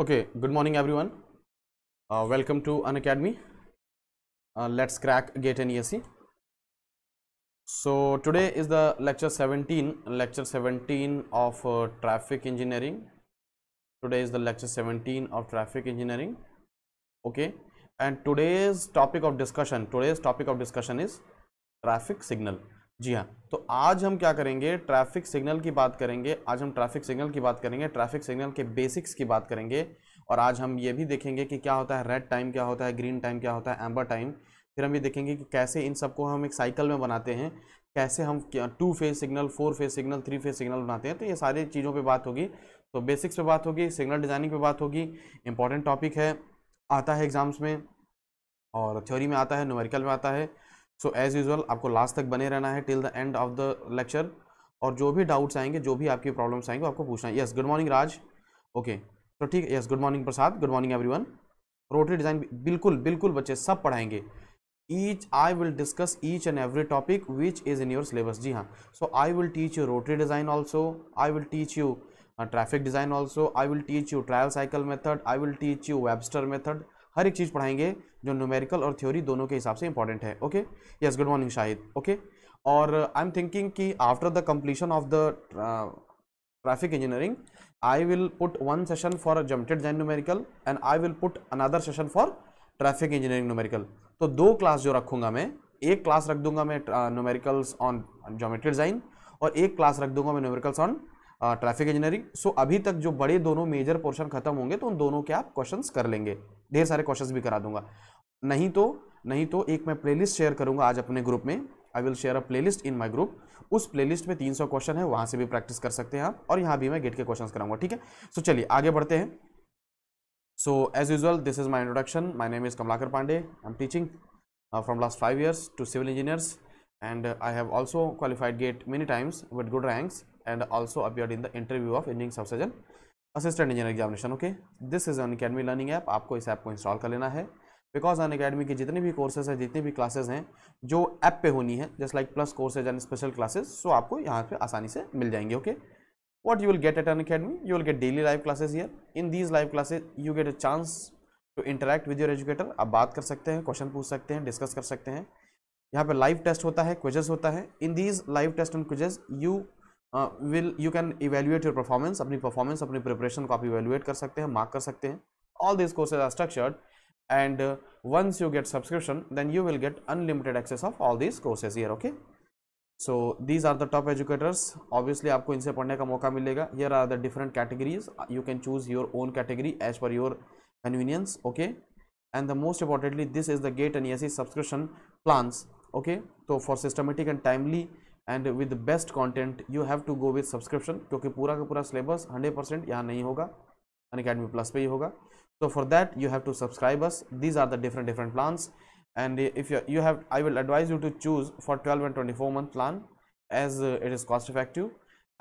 Okay, good morning everyone. Uh, welcome to An Academy. Uh, let's crack Gate and ESE. So today is the lecture 17, lecture 17 of uh, traffic engineering. Today is the lecture 17 of traffic engineering. Okay, and today's topic of discussion, today's topic of discussion is traffic signal. जी हाँ तो आज हम क्या करेंगे traffic signal की बात करेंगे आज हम ट्रैफिक सिग्नल की बात करेंगे ट्रैफिक सिग्नल के बेसिक्स की बात करेंगे और आज हम ये भी देखेंगे कि क्या होता है रेड टाइम क्या होता है ग्रीन टाइम क्या होता है एम्बर टाइम फिर हम ये देखेंगे कि कैसे इन सबको हम एक साइकिल में बनाते हैं कैसे हम two phase signal four phase signal three phase signal बनाते हैं तो ये सारी चीज़ों पर बात होगी तो बेसिक्स पर बात होगी सिग्नल डिज़ाइनिंग पर बात होगी इंपॉर्टेंट टॉपिक है आता है एग्ज़ाम्स में और थ्योरी में आता है नोमरिकल में आता है सो एज़ यूजल आपको लास्ट तक बने रहना है till the end of the lecture और जो भी डाउट्स आएंगे जो भी आपकी प्रॉब्लम्स आएंगे आपको पूछना है yes good morning Raj okay तो ठीक है yes good morning Prasad good morning everyone rotary design बिल्कुल बिल्कुल बच्चे सब पढ़ाएंगे each I will discuss each and every topic which is in your syllabus जी हाँ so I will teach you rotary design also I will teach you traffic design also I will teach you trial cycle method I will teach you Webster method हर एक चीज़ पढ़ाएंगे जो numerical और theory दोनों के हिसाब से इंपॉर्टेंट है okay yes good morning Shahid okay और आई एम थिंकिंग कि after the completion of the traffic engineering I will put one session for geometric design numerical and I will put another session for traffic engineering numerical तो दो class जो रखूंगा मैं एक class रख दूंगा मैं न्यूमेरिकल्स ऑन जोमेट्री डिज़ाइन और एक क्लास रख दूंगा मैं numericals on traffic engineering so अभी तक जो बड़े दोनों मेजर पोर्शन खत्म होंगे तो उन दोनों के आप क्वेश्चंस कर लेंगे ढेर सारे क्वेश्चन भी करा दूंगा नहीं तो नहीं तो एक मैं प्लेलिस्ट शेयर करूंगा आज अपने ग्रुप में I will share a playlist in my group उस प्लेलिस्ट में 300 क्वेश्चन है वहां से भी प्रैक्टिस कर सकते हैं आप और यहाँ भी मैं गेट के क्वेश्चन कराऊंगा ठीक है सो so, चलिए आगे बढ़ते हैं so as usual this is my introduction my name is Kamlakar Pandey I am teaching from last five years to civil engineers and I have also qualified GATE many times with good ranks and also appear in the interview of engineering सबसेजन assistant engineer examination okay this is Unacademy learning app आपको इस app को install कर लेना है because on academy के जितने भी कोर्सेज हैं जितने भी क्लासेज हैं जो ऐप पे होनी है just like plus courses and special classes so आपको यहाँ पे आसानी से मिल जाएंगे okay what you will get at Unacademy you will get daily live classes here in these live classes you get a chance to interact with your educator आप बात कर सकते हैं क्वेश्चन पूछ सकते हैं डिस्कस कर सकते हैं यहाँ पे लाइव टेस्ट होता है क्विजेस होता है in these live test and quizzes you will you can evaluate your performance अपनी परफॉर्मेंस अपनी प्रिपरेशन को आप इवेल्युएट कर सकते हैं मार्क कर सकते हैं all this courses are structured and once you get subscription then you will get unlimited access of all this courses here okay so these are the top educators obviously आपको इनसे पढ़ने का मौका मिलेगा here are the different categories you can choose your own category as per your convenience okay and the most importantly this is the GATE N E subscription plans okay तो for systematic and timely and with best content you have to go with subscription क्योंकि पूरा का पूरा syllabus hundred percent यहाँ नहीं होगा Unacademy plus पे ही होगा so for that you have to subscribe us these are the different different plans and if you have I will advise you to choose for twelve and twenty four month plan as it is cost effective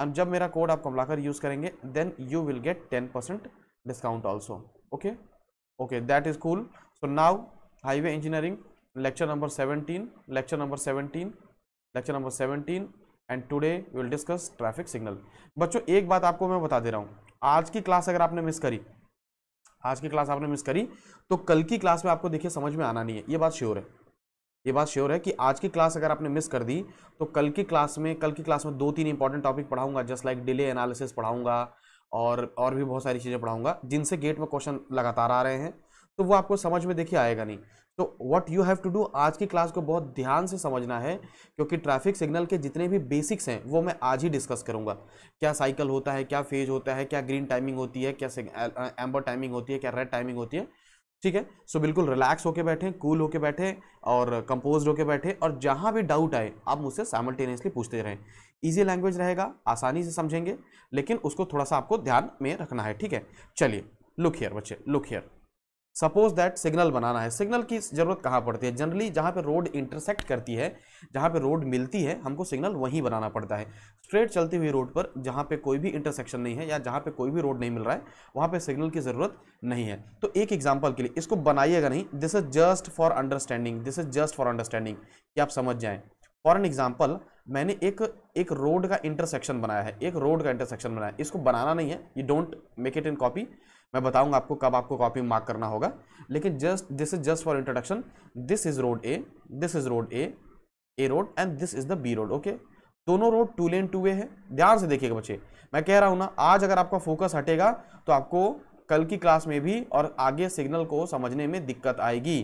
and जब मेरा code आप Kamlakar use करेंगे then you will get ten percent discount also okay okay that is cool so now highway engineering lecture number 17 lecture number 17 lecture number seventeen and today will discuss traffic signal बच्चों एक बात आपको मैं बता दे रहा हूँ आज की क्लास अगर आपने मिस करी आज की क्लास आपने मिस करी तो कल की क्लास में आपको देखिए समझ में आना नहीं है ये बात श्योर है ये बात श्योर है कि आज की क्लास अगर आपने मिस कर दी तो कल की क्लास में कल की क्लास में दो तीन इंपॉर्टेंट टॉपिक पढ़ाऊंगा जस्ट लाइक डिले एनालिसिस पढ़ाऊंगा और और भी बहुत सारी चीज़ें पढ़ाऊंगा जिनसे गेट में क्वेश्चन लगातार आ रहे हैं तो वो आपको समझ में देखिए आएगा नहीं तो what you have to do आज की क्लास को बहुत ध्यान से समझना है क्योंकि ट्रैफिक सिग्नल के जितने भी बेसिक्स हैं वो मैं आज ही डिस्कस करूंगा क्या साइकिल होता है क्या फेज होता है क्या ग्रीन टाइमिंग होती है क्या एम्बर टाइमिंग होती है क्या रेड टाइमिंग होती है ठीक है सो बिल्कुल रिलैक्स होके बैठें कूल होके बैठें और कंपोज होके बैठे और जहाँ भी डाउट आए आप मुझसे साइमल्टेनियसली पूछते रहें ईजी लैंग्वेज रहेगा आसानी से समझेंगे लेकिन उसको थोड़ा सा आपको ध्यान में रखना है ठीक है चलिए लुक हेयर बच्चे look here suppose that signal बनाना है सिग्नल की जरूरत कहाँ पड़ती है जनरली जहाँ पे रोड इंटरसेक्ट करती है जहाँ पे रोड मिलती है हमको सिग्नल वहीं बनाना पड़ता है स्ट्रेट चलती हुई रोड पर जहाँ पे कोई भी इंटरसेक्शन नहीं है या जहाँ पे कोई भी रोड नहीं मिल रहा है वहाँ पे सिग्नल की ज़रूरत नहीं है तो एक एग्जाम्पल के लिए इसको बनाइएगा नहीं this is just for understanding this is just for understanding कि आप समझ जाएँ फॉर एन एग्जाम्पल मैंने एक एक रोड का इंटरसेक्शन बनाया है एक रोड का इंटरसेक्शन बनाया है इसको बनाना नहीं है you don't make it in copy मैं बताऊंगा आपको कब आपको कॉपी मार्क करना होगा लेकिन just this is just for introduction this is road A this is road A A road and this is the B road okay दोनों road two lane two way है ध्यान से देखिएगा बच्चे मैं कह रहा हूँ ना आज अगर आपका फोकस हटेगा तो आपको कल की क्लास में भी और आगे सिग्नल को समझने में दिक्कत आएगी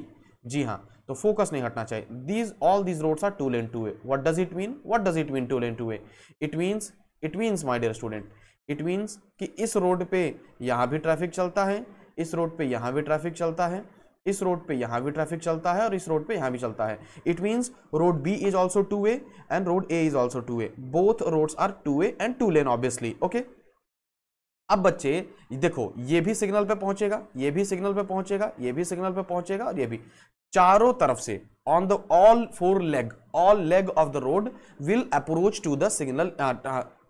जी हाँ तो फोकस नहीं हटना चाहिए these all these roads are two lane two way what does it mean what does it mean two lane two way it means it means my dear student it means कि इस road पे यहाँ भी traffic चलता है इस road पे यहाँ भी ट्रैफिक चलता है इस रोड पे यहाँ भी ट्रैफिक चलता है और इस रोड पे यहाँ भी चलता है it means road B is also two way and road A is also two way both roads are two way and two lane obviously okay अब बच्चे देखो ये भी सिग्नल पे पहुंचेगा ये भी सिग्नल पे पहुंचेगा ये भी सिग्नल पे पहुंचेगा और ये भी चारों तरफ से on the all four leg all leg of the road will approach to the signal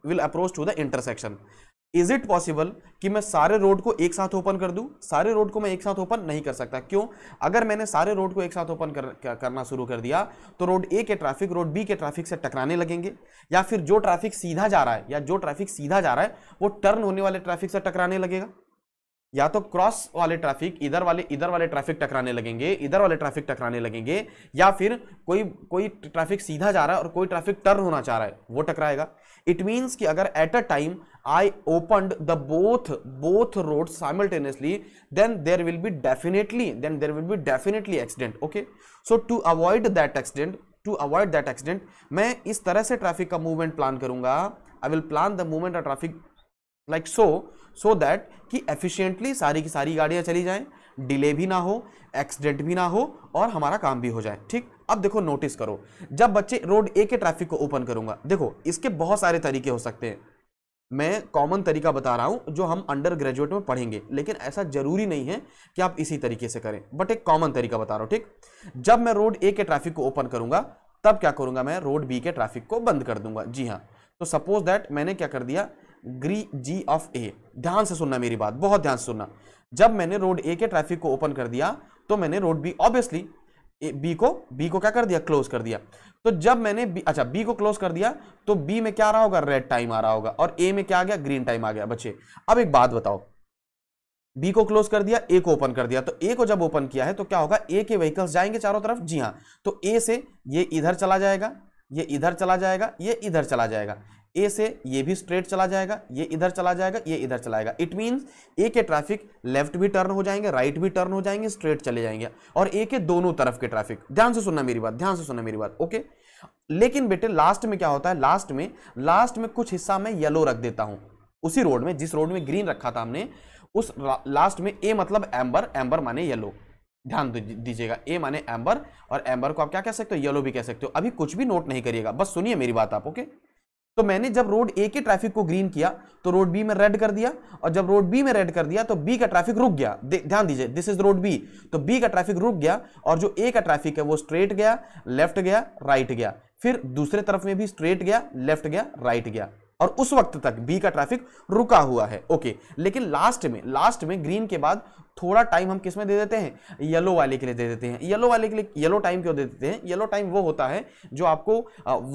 will approach to the intersection is it possible कि मैं सारे रोड को एक साथ ओपन कर दूं सारे रोड को मैं एक साथ ओपन नहीं कर सकता क्यों अगर मैंने सारे रोड को एक साथ ओपन कर, करना शुरू कर दिया तो रोड ए के ट्रैफिक रोड बी के ट्रैफिक से टकराने लगेंगे या फिर जो ट्रैफिक सीधा जा रहा है या जो ट्रैफिक सीधा जा रहा है वो टर्न होने वाले ट्रैफिक से टकराने लगेगा या तो क्रॉस वाले ट्रैफिक इधर वाले इधर वाले ट्रैफिक टकराने लगेंगे इधर वाले ट्रैफिक टकराने लगेंगे या फिर कोई कोई ट्रैफिक सीधा जा रहा है और कोई ट्रैफिक टर्न होना चाह रहा है वो टकराएगा इट मीन्स कि अगर at a time I open the both both road simultaneously then there will be definitely then there will be definitely accident okay so to avoid that accident to avoid that accident मैं इस तरह से traffic का movement plan करूंगा I will plan the movement of traffic like so so that कि efficiently सारी की सारी गाड़ियाँ चली जाएँ डिले भी ना हो एक्सीडेंट भी ना हो और हमारा काम भी हो जाए ठीक अब देखो नोटिस करो जब बच्चे रोड ए के ट्रैफिक को ओपन करूंगा देखो इसके बहुत सारे तरीके हो सकते हैं मैं कॉमन तरीका बता रहा हूं जो हम अंडर ग्रेजुएट में पढ़ेंगे लेकिन ऐसा जरूरी नहीं है कि आप इसी तरीके से करें बट एक कॉमन तरीका बता रहा हूं ठीक जब मैं रोड ए के ट्रैफिक को ओपन करूंगा तब क्या करूंगा मैं रोड बी के ट्रैफिक को बंद कर दूंगा जी हाँ तो सपोज दैट मैंने क्या कर दिया ग्री जी ऑफ ए ध्यान से सुनना मेरी बात बहुत ध्यान से सुनना जब मैंने रोड ए के ट्रैफिक को ओपन कर दिया तो मैंने रोड बी ऑब्वियसली बी को बी को क्या कर दिया क्लोज कर दिया तो जब मैंने बी अच्छा बी को क्लोज कर दिया तो बी में क्या रहा होगा रेड टाइम आ रहा होगा और ए में क्या आ गया ग्रीन टाइम आ गया बच्चे अब एक बात बताओ बी को क्लोज कर दिया ए को ओपन कर दिया तो ए को जब ओपन किया है तो क्या होगा ए के व्हीकल्स जाएंगे चारों तरफ जी हाँ तो ए से ये इधर चला जाएगा ये इधर चला जाएगा ये इधर चला जाएगा ए से ये भी स्ट्रेट चला जाएगा ये इधर चला जाएगा ये इधर चलाएगा इट मीन्स ए के ट्रैफिक लेफ्ट भी टर्न हो जाएंगे राइट भी टर्न हो जाएंगे स्ट्रेट चले जाएंगे और ए के दोनों तरफ के ट्रैफिक ध्यान से सुनना मेरी बात ध्यान से सुनना मेरी बात ओके लेकिन बेटे लास्ट में क्या होता है लास्ट में लास्ट में कुछ हिस्सा मैं येलो रख देता हूं उसी रोड में जिस रोड में ग्रीन रखा था हमने उस लास्ट में ए मतलब एम्बर एम्बर माने येलो ध्यान दीजिएगा ए माने एम्बर और एम्बर को आप क्या कह सकते हो येलो भी कह सकते हो अभी कुछ भी नोट नहीं करिएगा बस सुनिए मेरी बात आप ओके okay? तो मैंने जब रोड ए के ट्रैफिक को ग्रीन किया तो रोड बी में रेड कर दिया और जब रोड बी में रेड कर दिया तो बी का ट्रैफिक रुक गया ध्यान दीजिए दिस इज रोड बी तो बी का ट्रैफिक रुक गया और जो ए का ट्रैफिक है वो स्ट्रेट गया लेफ्ट गया राइट गया फिर दूसरे तरफ में भी स्ट्रेट गया लेफ्ट गया राइट गया और उस वक्त तक बी का ट्रैफिक रुका हुआ है ओके लेकिन लास्ट में लास्ट में ग्रीन के बाद थोड़ा टाइम हम किस में दे देते हैं येलो वाले के लिए दे देते हैं येलो वाले के लिए येलो टाइम क्यों दे देते हैं येलो टाइम वो होता है जो आपको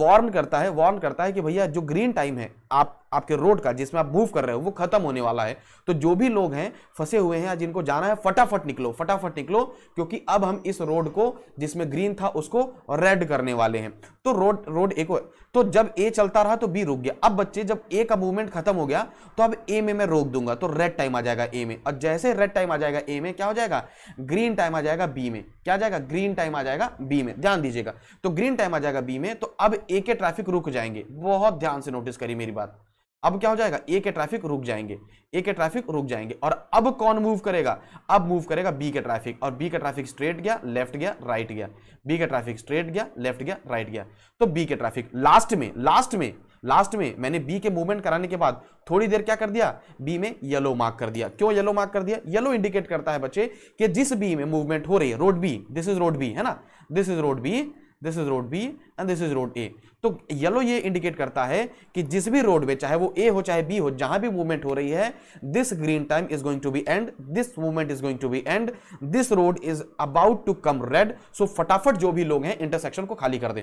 वार्न करता है वार्न करता है कि भैया जो ग्रीन टाइम है आप आपके रोड का जिसमें आप मूव कर रहे हो वो खत्म होने वाला है तो जो भी लोग हैं फंसे हुए हैं या जिनको जाना है फटाफट निकलो फटाफट निकलो क्योंकि अब हम इस रोड को जिसमें ग्रीन था उसको रेड करने वाले हैं तो रोड रोड एक तो जब ए चलता रहा तो बी रुक गया अब बच्चे जब ए का मूवमेंट खत्म हो गया तो अब ए में मैं रोक दूंगा तो रेड टाइम आ जाएगा ए में और जैसे रेड टाइम आ जाएगा ए में क्या हो जाएगा ग्रीन टाइम आ जाएगा बी में क्या जाएगा ग्रीन टाइम आ जाएगा बी में ध्यान दीजिएगा तो ग्रीन टाइम आ जाएगा बी में तो अब ए के ट्रैफिक रुक जाएंगे बहुत ध्यान से नोटिस करिए मेरी बात अब क्या हो जाएगा ए के ट्रैफिक रुक जाएंगे ए के ट्रैफिक रुक जाएंगे और अब कौन मूव करेगा अब मूव करेगा बी के ट्रैफिक और बी का ट्रैफिक स्ट्रेट गया लेफ्ट गया राइट गया बी का ट्रैफिक स्ट्रेट गया लेफ्ट गया राइट गया तो बी के ट्रैफिक लास्ट में लास्ट में लास्ट में मैंने बी के मूवमेंट कराने के बाद थोड़ी देर क्या कर दिया बी में येलो मार्क कर दिया क्यों येलो मार्क कर दिया येलो इंडिकेट करता है बच्चे कि जिस बी में मूवमेंट हो रही है road B this is road B है ना this is road B this is road B and this is road A तो येलो ये इंडिकेट करता है कि जिस भी रोड पे चाहे वो ए हो चाहे बी हो जहां भी मूवमेंट हो रही है this green time is going to be and this movement is going to be and this road is about to come red so फटाफट जो भी लोग हैं इंटरसेक्शन को खाली कर दें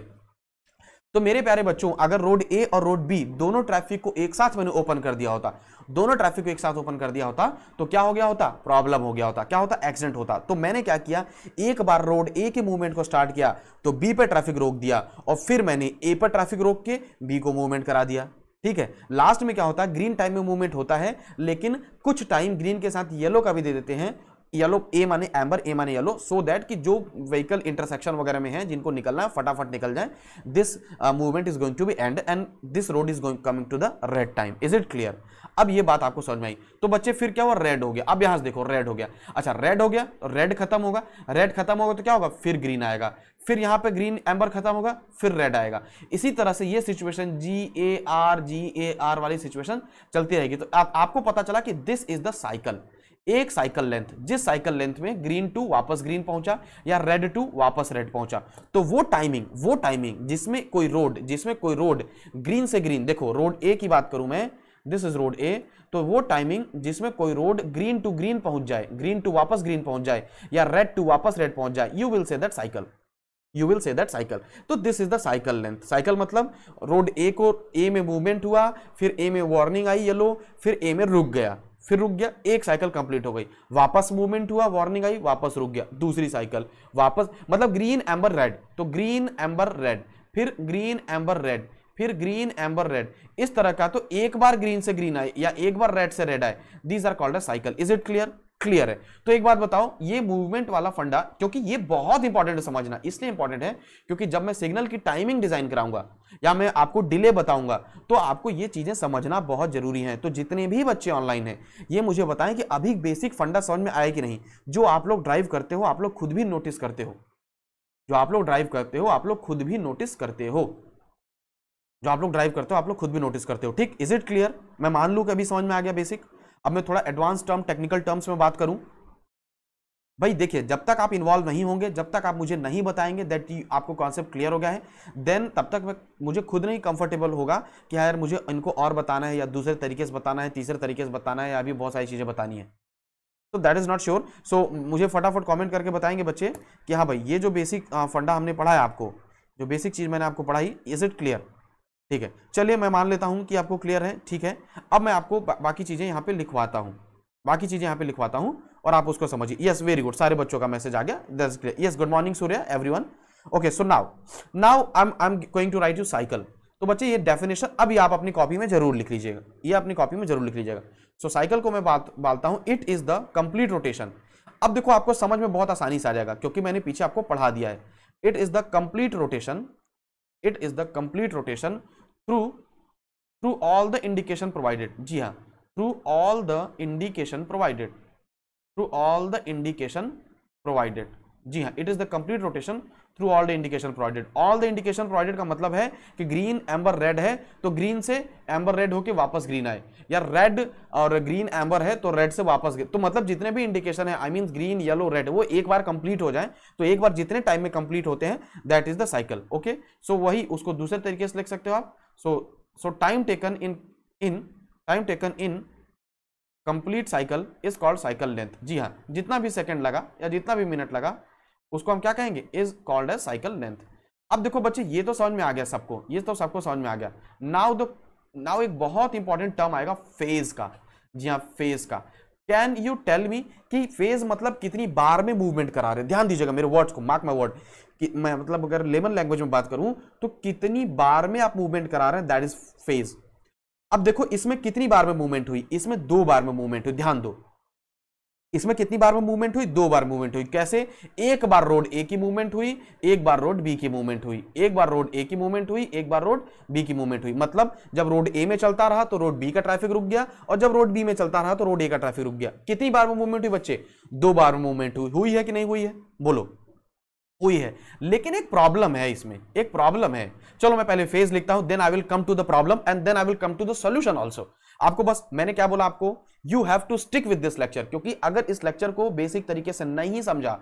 तो मेरे प्यारे बच्चों अगर रोड ए और रोड बी दोनों ट्रैफिक को एक साथ मैंने ओपन कर दिया होता दोनों ट्रैफिक को एक साथ ओपन कर दिया होता तो क्या हो गया होता प्रॉब्लम हो गया होता क्या होता एक्सीडेंट होता तो मैंने क्या किया एक बार रोड ए के मूवमेंट को स्टार्ट किया तो बी पर ट्रैफिक रोक दिया और फिर मैंने ए पर ट्रैफिक रोक के बी को मूवमेंट करा दिया ठीक है लास्ट में क्या होता है ग्रीन टाइम में मूवमेंट होता है लेकिन कुछ टाइम ग्रीन के साथ येलो का भी दे देते हैं येलो ए माने एम्बर ए माने येलो सो दैट कि जो व्हीकल इंटरसेक्शन वगैरह में है जिनको निकलना है फटाफट निकल जाए this movement is going to be and and this road is going coming to the red time is it clear अब ये बात आपको समझ में आई तो बच्चे फिर क्या हुआ रेड हो गया अब यहां से देखो रेड हो गया अच्छा रेड हो गया तो रेड खत्म होगा रेड खत्म होगा तो क्या होगा फिर ग्रीन आएगा फिर यहां पे ग्रीन एम्बर खत्म होगा फिर रेड आएगा इसी तरह से ये situation G A R G A R वाली सिचुएशन चलती रहेगी तो आ, आपको पता चला कि दिस इज द साइकिल एक साइकिल लेंथ जिस साइकिल लेंथ में ग्रीन टू वापस ग्रीन पहुंचा या रेड टू वापस रेड पहुंचा तो वो टाइमिंग वो टाइमिंग जिसमें कोई रोड जिसमें कोई रोड ग्रीन से ग्रीन देखो रोड ए की बात करूं मैं दिस इज रोड ए तो वो टाइमिंग जिसमें कोई रोड ग्रीन टू ग्रीन पहुंच जाए ग्रीन टू वापस ग्रीन पहुंच जाए या रेड टू वापस रेड पहुंच जाए you will say that cycle you will say that cycle तो this is the cycle length cycle मतलब रोड ए को ए में मूवमेंट हुआ फिर ए में वार्निंग आई येलो फिर ए में रुक गया फिर रुक गया एक साइकिल कंप्लीट हो गई वापस मूवमेंट हुआ वार्निंग आई वापस रुक गया दूसरी साइकिल वापस मतलब ग्रीन एम्बर रेड तो ग्रीन एम्बर रेड फिर ग्रीन एम्बर रेड फिर ग्रीन एम्बर रेड इस तरह का तो एक बार ग्रीन से ग्रीन आए या एक बार रेड से रेड आए these are called a cycle is it clear clear है तो एक बात बताओ ये मूवमेंट वाला फंडा क्योंकि ये बहुत इंपॉर्टेंट है समझना इसलिए इंपॉर्टेंट है क्योंकि जब मैं सिग्नल की टाइमिंग डिजाइन कराऊंगा या मैं आपको डिले बताऊंगा तो आपको ये चीजें समझना बहुत जरूरी है तो जितने भी बच्चे ऑनलाइन हैं ये मुझे बताएं कि अभी बेसिक फंडा समझ में आया कि नहीं जो आप लोग ड्राइव करते हो आप लोग खुद भी नोटिस करते हो जो आप लोग ड्राइव करते हो आप लोग खुद भी नोटिस करते हो जो आप लोग ड्राइव करते हो आप लोग खुद भी नोटिस करते हो ठीक इज इट क्लियर मैं मान लू कि अभी समझ में आ गया बेसिक अब मैं थोड़ा एडवांस टर्म टेक्निकल टर्म्स में बात करूं भाई देखिए जब तक आप इन्वॉल्व नहीं होंगे जब तक आप मुझे नहीं बताएंगे दैट आपको कॉन्सेप्ट क्लियर हो गया है देन तब तक मैं मुझे खुद नहीं कंफर्टेबल होगा कि हाँ यार मुझे इनको और बताना है या दूसरे तरीके से बताना है तीसरे तरीके से बताना है या अभी बहुत सारी चीज़ें बतानी है तो that is not sure so मुझे फटाफट कॉमेंट करके बताएंगे बच्चे कि हाँ भाई ये जो बेसिक फंडा हमने पढ़ा है आपको जो बेसिक चीज़ मैंने आपको पढ़ाई इज़ इट क्लियर ठीक है चलिए मैं मान लेता हूँ कि आपको क्लियर है ठीक है अब मैं आपको बा, बाकी चीज़ें यहाँ पे लिखवाता हूँ बाकी चीज़ें यहाँ पे लिखवाता हूँ और आप उसको समझिए यस वेरी गुड सारे बच्चों का मैसेज आ गया that's clear yes good morning Surya everyone okay so now now I am I am going to write you cycle तो बच्चे ये डेफिनेशन अभी आप अपनी कॉपी में जरूर लिख लीजिएगा ये अपनी कॉपी में जरूर लिख लीजिएगा सो so, साइकिल को मैं बात बालता हूँ it is the complete rotation अब देखो आपको समझ में बहुत आसानी से आ जाएगा क्योंकि मैंने पीछे आपको पढ़ा दिया है it is the complete rotation it is the complete rotation through through all the indication provided जी हाँ through all the indication provided through all the indication provided जी हाँ it is the complete rotation through all the indication provided all the indication provided का मतलब है कि green amber red है तो ग्रीन से एम्बर रेड होकर वापस ग्रीन आए या रेड और ग्रीन एम्बर है तो रेड से वापस तो मतलब जितने भी इंडिकेशन है I mean green yellow red वो एक बार कंप्लीट हो जाए तो एक बार जितने टाइम में कंप्लीट होते हैं that is the cycle okay so वही उसको दूसरे तरीके से लिख सकते हो आप so so time taken in in time taken in complete cycle is called cycle length जी हाँ जितना भी सेकेंड लगा या जितना भी मिनट लगा उसको हम क्या कहेंगे is called as cycle length अब देखो बच्चे ये तो समझ में आ गया सबको ये तो सबको समझ में आ गया नाउ द नाउ एक बहुत इंपॉर्टेंट टर्म आएगा फेज का जी हाँ फेज का कैन यू टेल मी कि फेज मतलब कितनी बार में मूवमेंट करा रहे ध्यान दीजिएगा मेरे वर्ड्स को मार्क माई वर्ड कि मैं मतलब अगर लेमन लैंग्वेज में बात करूं तो कितनी बार में आप मूवमेंट करा रहे हैं दैट इज फेज अब देखो इसमें कितनी बार में मूवमेंट हुई इसमें दो बार में मूवमेंट हुई ध्यान दो इसमें कितनी बार में मूवमेंट हुई दो बार मूवमेंट हुई कैसे एक बार रोड ए की मूवमेंट हुई एक बार रोड बी की मूवमेंट हुई एक बार रोड ए की मूवमेंट हुई एक बार रोड बी की मूवमेंट हुई मतलब जब रोड ए में चलता रहा तो रोड बी का ट्रैफिक रुक गया और जब रोड बी में चलता रहा तो रोड ए का ट्रैफिक रुक गया कितनी बार में मूवमेंट हुई बच्चे दो बार में मूवमेंट हुई हुई है कि नहीं हुई है बोलो हुई है लेकिन एक प्रॉब्लम है इसमें एक प्रॉब्लम है चलो मैं पहले फेज लिखता हूं then I will come to the problem and then I will come to the solution also आपको बस मैंने क्या बोला आपको you have to stick with this lecture क्योंकि अगर इस लेक्चर को बेसिक तरीके से नहीं समझा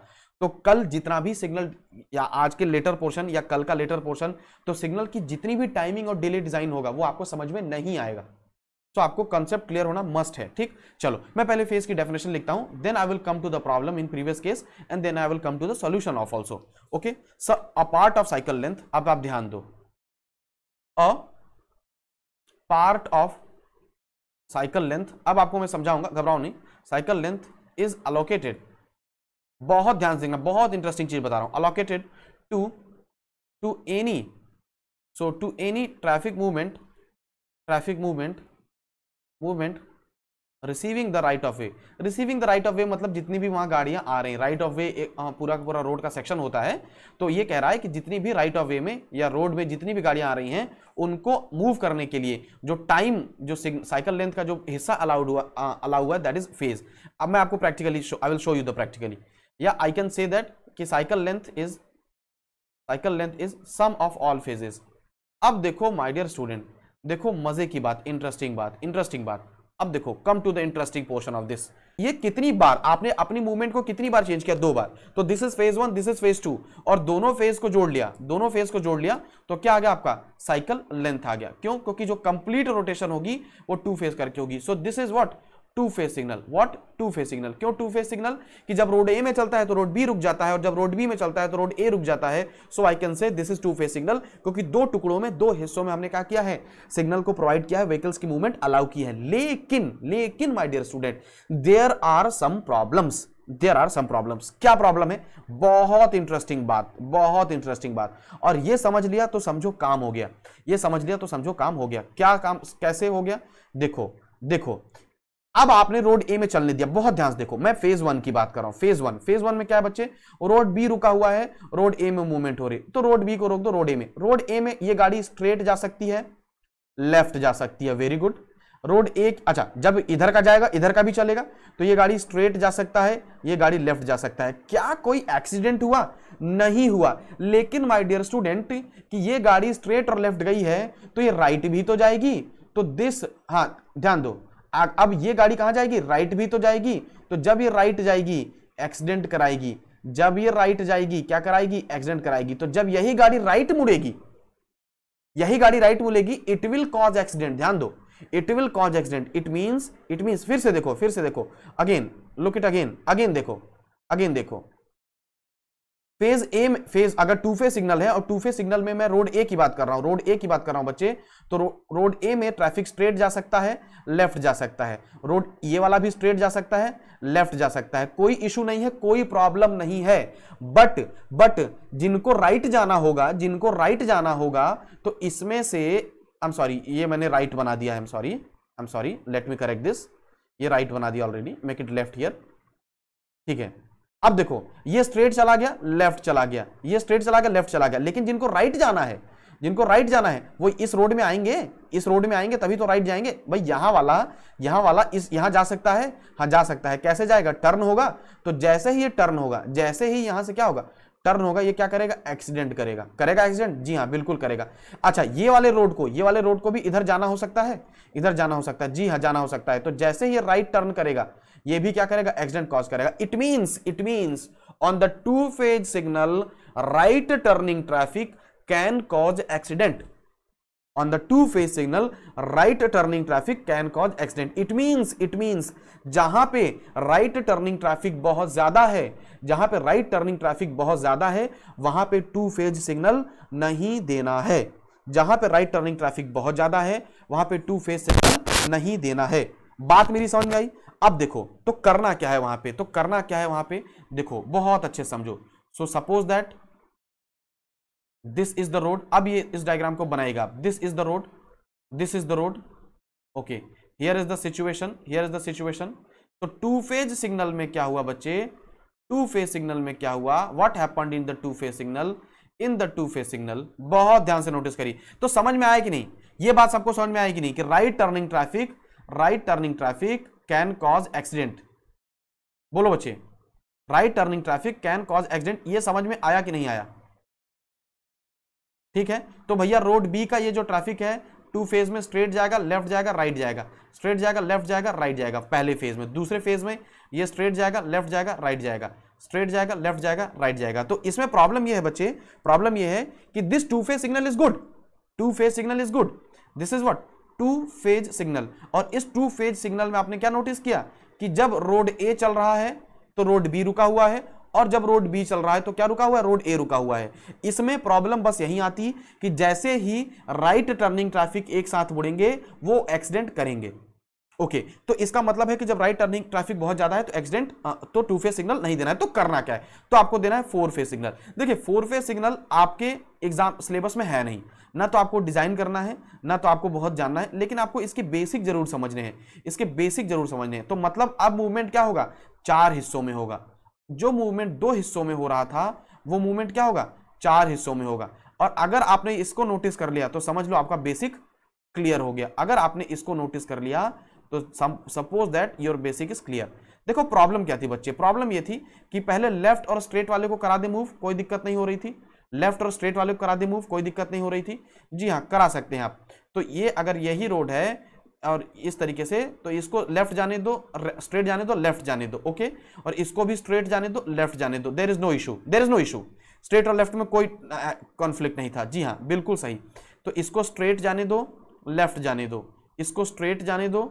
तो कल जितना भी सिग्नल या आज के लेटर पोर्शन या कल का लेटर पोर्शन तो सिग्नल की जितनी भी टाइमिंग और डिले डिजाइन होगा वो आपको समझ में नहीं आएगा तो आपको कंसेप्ट क्लियर होना मस्ट है ठीक चलो मैं पहले फेस की डेफिनेशन लिखता हूं then I will come to the problem in previous case and then I will come to the solution of also okay so uh part of cycle length अब आप ध्यान दो uh part of cycle length अब आपको मैं समझाऊंगा घबराओ नहीं साइकिल लेंथ इज अलोकेटेड बहुत ध्यान देंगे बहुत इंटरेस्टिंग चीज बता रहा हूं allocated to to any so to any traffic movement traffic movement movement receiving the right of way receiving the right of way मतलब जितनी भी वहाँ गाड़ियाँ आ रही हैं राइट ऑफ वे पूरा का पूरा रोड का सेक्शन होता है तो ये कह रहा है कि जितनी भी राइट ऑफ वे में या रोड में जितनी भी गाड़ियाँ आ रही हैं उनको मूव करने के लिए जो टाइम जो साइकिल लेंथ का जो हिस्सा अलाउड हुआ अलाउ हुआ दैट इज फेज अब मैं आपको practically I will show you the practically या आई कैन से दैट कि cycle length is cycle length is sum of all phases अब देखो माई डियर स्टूडेंट देखो मजे की बात इंटरेस्टिंग बात इंटरेस्टिंग बात अब देखो come to the interesting portion of this ये कितनी बार आपने अपनी मूवमेंट को कितनी बार चेंज किया दो बार तो this is phase one this is phase two और दोनों फेज को जोड़ लिया दोनों फेज को जोड़ लिया तो क्या आ गया आपका साइकिल लेंथ आ गया क्यों क्योंकि जो कंप्लीट रोटेशन होगी वो टू फेज करके होगी so this is what two phase signal what two phase signal क्यों टू फेस सिग्नल कि जब रोड ए में चलता है तो रोड बी रुक जाता है और जब रोड बी में चलता है तो रोड ए रुक जाता है so I can say this is two phase signal क्योंकि दो टुकड़ों में दो हिस्सों में हमने क्या किया है सिग्नल को प्रोवाइड किया है व्हीकल्स की मूवमेंट अलाउ की है लेकिन लेकिन my dear student there are some problems there are some problems क्या प्रॉब्लम है बहुत इंटरेस्टिंग बात बहुत इंटरेस्टिंग बात और ये समझ लिया तो समझो काम हो गया ये समझ लिया तो समझो काम हो गया क्या काम कैसे हो गया देखो देखो अब आपने रोड ए में चलने दिया बहुत ध्यान से देखो मैं फेज वन की बात कर रहा हूं फेज वन फेज वन में क्या है बच्चे रोड बी रुका हुआ है रोड ए में मूवमेंट हो रही तो रोड बी को रोक दो रोड ए में रोड ए में ये गाड़ी स्ट्रेट जा सकती है लेफ्ट जा सकती है वेरी गुड रोड ए अच्छा जब इधर का जाएगा इधर का भी चलेगा तो ये गाड़ी स्ट्रेट जा सकता है ये गाड़ी लेफ्ट जा सकता है क्या कोई एक्सीडेंट हुआ नहीं हुआ लेकिन माय डियर स्टूडेंट कि ये गाड़ी स्ट्रेट और लेफ्ट गई है तो ये राइट भी तो जाएगी तो दिस हाँ ध्यान दो अब ये गाड़ी कहां जाएगी राइट भी तो जाएगी तो जब ये राइट जाएगी एक्सीडेंट कराएगी जब ये राइट जाएगी क्या कराएगी एक्सीडेंट कराएगी तो जब यही गाड़ी राइट मुड़ेगी यही गाड़ी राइट मुड़ेगी इट विल कॉज एक्सीडेंट ध्यान दो it will cause accident it means it means फिर से देखो फिर से देखो again look it again again देखो अगेन देखो फेज ए में फेज अगर टू फेज सिग्नल है और टू फेज सिग्नल में मैं रोड ए की बात कर रहा हूँ रोड ए की बात कर रहा हूं बच्चे तो रो, रोड ए में ट्रैफिक स्ट्रेट जा सकता है लेफ्ट जा सकता है रोड ये वाला भी स्ट्रेट जा सकता है लेफ्ट जा सकता है कोई इशू नहीं है कोई प्रॉब्लम नहीं है बट बट जिनको राइट जाना होगा जिनको राइट जाना होगा तो इसमें से आई एम सॉरी ये मैंने राइट बना दिया है I am sorry I am sorry let me correct this ये राइट बना दिया already make it left here ठीक है अब देखो ये स्ट्रेट चला गया लेफ्ट चला गया ये स्ट्रेट चला गया लेफ्ट चला गया लेकिन जिनको राइट जाना है जिनको राइट जाना है वो इस रोड में आएंगे इस रोड में आएंगे तभी तो राइट जाएंगे भाई यहां वाला यहां वाला इस यहां जा सकता है हाँ जा सकता है कैसे जाएगा टर्न होगा तो जैसे ही ये टर्न होगा जैसे ही यहां से क्या होगा टर्न होगा ये क्या करेगा एक्सीडेंट करेगा करेगा एक्सीडेंट जी हाँ बिल्कुल करेगा अच्छा ये वाले रोड को ये वाले रोड को भी इधर जाना हो सकता है इधर जाना हो सकता है जी हाँ जाना हो सकता है तो जैसे ही राइट टर्न करेगा ये भी क्या करेगा एक्सीडेंट कॉज करेगा it means it means on the two phase signal right turning traffic can cause accident on the two phase signal right turning traffic can cause accident it means it means जहां पे right turning traffic बहुत ज्यादा है जहां पे right turning traffic बहुत ज्यादा है वहां पे टू फेज सिग्नल नहीं देना है जहां पे राइट टर्निंग ट्रैफिक बहुत ज्यादा है वहां पे टू फेज सिग्नल नहीं देना है बात मेरी समझ में आई अब देखो तो करना क्या है वहां पे तो करना क्या है वहां पे देखो बहुत अच्छे समझो so suppose that this is the road अब ये इस डायग्राम को बनाएगा this is the road this is the road okay here is the situation here is the situation तो टू फेज सिग्नल में क्या हुआ बच्चे टू फेज सिग्नल में क्या हुआ what happened in the two phase signal in the two phase signal बहुत ध्यान से नोटिस करिए तो समझ में आया कि नहीं ये बात सबको समझ में आएगी नहीं कि right turning traffic right turning traffic can cause accident बोलो बच्चे right turning traffic can cause accident ये समझ में आया कि नहीं आया ठीक है तो भैया रोड बी का ये जो ट्रैफिक है टू फेज में स्ट्रेट जाएगा लेफ्ट जाएगा राइट जाएगा स्ट्रेट जाएगा लेफ्ट जाएगा राइट जाएगा पहले फेज में दूसरे फेज में ये स्ट्रेट जाएगा लेफ्ट जाएगा राइट जाएगा स्ट्रेट जाएगा लेफ्ट जाएगा राइट जाएगा तो इसमें प्रॉब्लम ये है बच्चे प्रॉब्लम ये है कि this two phase signal is good two phase signal is good this is what two phase signal और इस टू फेज सिग्नल में आपने क्या नोटिस किया कि जब रोड ए चल रहा है तो रोड बी रुका हुआ है और जब रोड बी चल रहा है तो क्या रुका हुआ है रोड ए रुका हुआ है इसमें प्रॉब्लम बस यही आती कि जैसे ही राइट टर्निंग ट्रैफिक एक साथ मुड़ेंगे वो एक्सीडेंट करेंगे ओके okay, तो इसका मतलब है कि जब राइट टर्निंग ट्रैफिक बहुत ज्यादा है तो एक्सीडेंट तो टू फेस सिग्नल नहीं देना है तो करना क्या है तो आपको देना है फोर फेस सिग्नल देखिए फोर फेस सिग्नल आपके एग्जाम सिलेबस में है नहीं ना तो आपको डिजाइन करना है ना तो आपको बहुत जानना है लेकिन आपको इसके बेसिक जरूर समझने हैं इसके बेसिक जरूर समझने हैं तो मतलब अब मूवमेंट क्या होगा चार हिस्सों में होगा जो मूवमेंट दो हिस्सों में हो रहा था वो मूवमेंट क्या होगा चार हिस्सों में होगा और अगर आपने इसको नोटिस कर लिया तो समझ लो आपका बेसिक क्लियर हो गया अगर आपने इसको नोटिस कर लिया तो suppose that your basic is clear देखो प्रॉब्लम क्या थी बच्चे प्रॉब्लम ये थी कि पहले लेफ्ट और स्ट्रेट वाले को करा दे मूव कोई दिक्कत नहीं हो रही थी लेफ्ट और स्ट्रेट वाले को करा दे मूव कोई दिक्कत नहीं हो रही थी जी हाँ करा सकते हैं आप तो ये अगर यही रोड है और इस तरीके से तो इसको लेफ्ट जाने दो स्ट्रेट जाने दो लेफ्ट जाने दो ओके और इसको भी स्ट्रेट जाने दो लेफ्ट जाने दो there is no issue there is no issue straight और लेफ्ट में कोई कॉन्फ्लिक्ट नहीं था जी हाँ बिल्कुल सही तो इसको स्ट्रेट जाने दो लेफ्ट जाने दो इसको स्ट्रेट जाने दो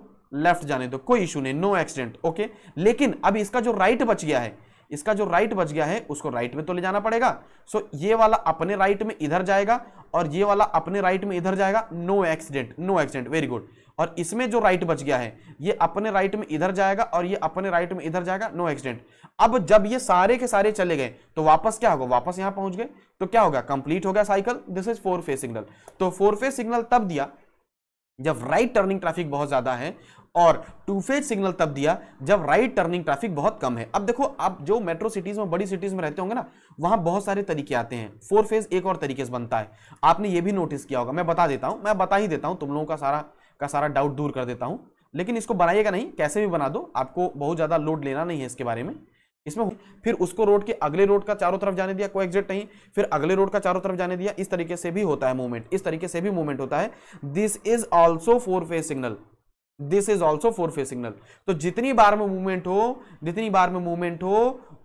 लेफ्ट जाने दो कोई इशू नहीं नो एक्सीडेंट ओके लेकिन अब इसका जो राइट बच गया है इसका जो राइट बच गया है उसको राइट में तो ले जाना पड़ेगा सो so, ये वाला अपने राइट में इधर जाएगा और ये वाला अपने राइट में इधर जाएगा no accident no accident very good और इसमें जो राइट बच गया है ये अपने राइट में इधर जाएगा और ये अपने राइट में इधर जाएगा नो एक्सीडेंट अब जब ये सारे के सारे चले गए तो वापस क्या होगा वापस यहां पहुंच गए तो क्या होगा कंप्लीट हो गया cycle this is four phase signal तो फोर फेज सिग्नल तब दिया जब राइट टर्निंग ट्रैफिक बहुत ज्यादा है और टू फेज सिग्नल तब दिया जब राइट टर्निंग ट्रैफिक बहुत कम है अब देखो आप जो मेट्रो सिटीज में बड़ी सिटीज में रहते होंगे ना वहां बहुत सारे तरीके आते हैं फोर फेज एक और तरीके से बनता है आपने ये भी नोटिस किया होगा मैं बता देता हूं मैं बता ही देता हूं तुम लोगों का सारा का सारा डाउट दूर कर देता हूं लेकिन इसको बनाइएगा नहीं कैसे भी बना दो आपको बहुत ज्यादा लोड लेना नहीं है इसके बारे में इसमें फिर उसको रोड के अगले रोड का चारों तरफ जाने दिया कोई एग्जिट नहीं फिर अगले रोड का चारों तरफ जाने दिया इस तरीके से भी होता है मूवमेंट इस तरीके से भी मूवमेंट होता है this is also four phase signal this is also four phase signal तो जितनी बार में मूवमेंट हो जितनी बार में मूवमेंट हो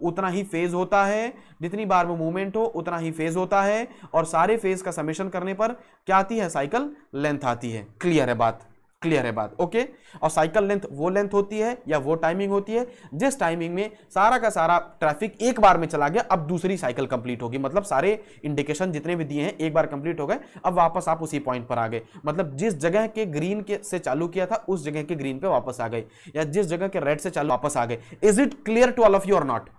उतना ही फेज होता है जितनी बार में मूवमेंट हो उतना ही फेज होता है और सारे फेज का समेशन करने पर क्या आती है साइकिल लेंथ आती है क्लियर है बात क्लियर है बात ओके और साइकिल लेंथ वो लेंथ होती है या वो टाइमिंग होती है जिस टाइमिंग में सारा का सारा ट्रैफिक एक बार में चला गया अब दूसरी साइकिल कंप्लीट होगी मतलब सारे इंडिकेशन जितने भी दिए हैं एक बार कंप्लीट हो गए अब वापस आप उसी पॉइंट पर आ गए मतलब जिस जगह के ग्रीन के से चालू किया था उस जगह के ग्रीन पे वापस आ गए या जिस जगह के रेड से चालू वापस आ गए is it clear to all of you or not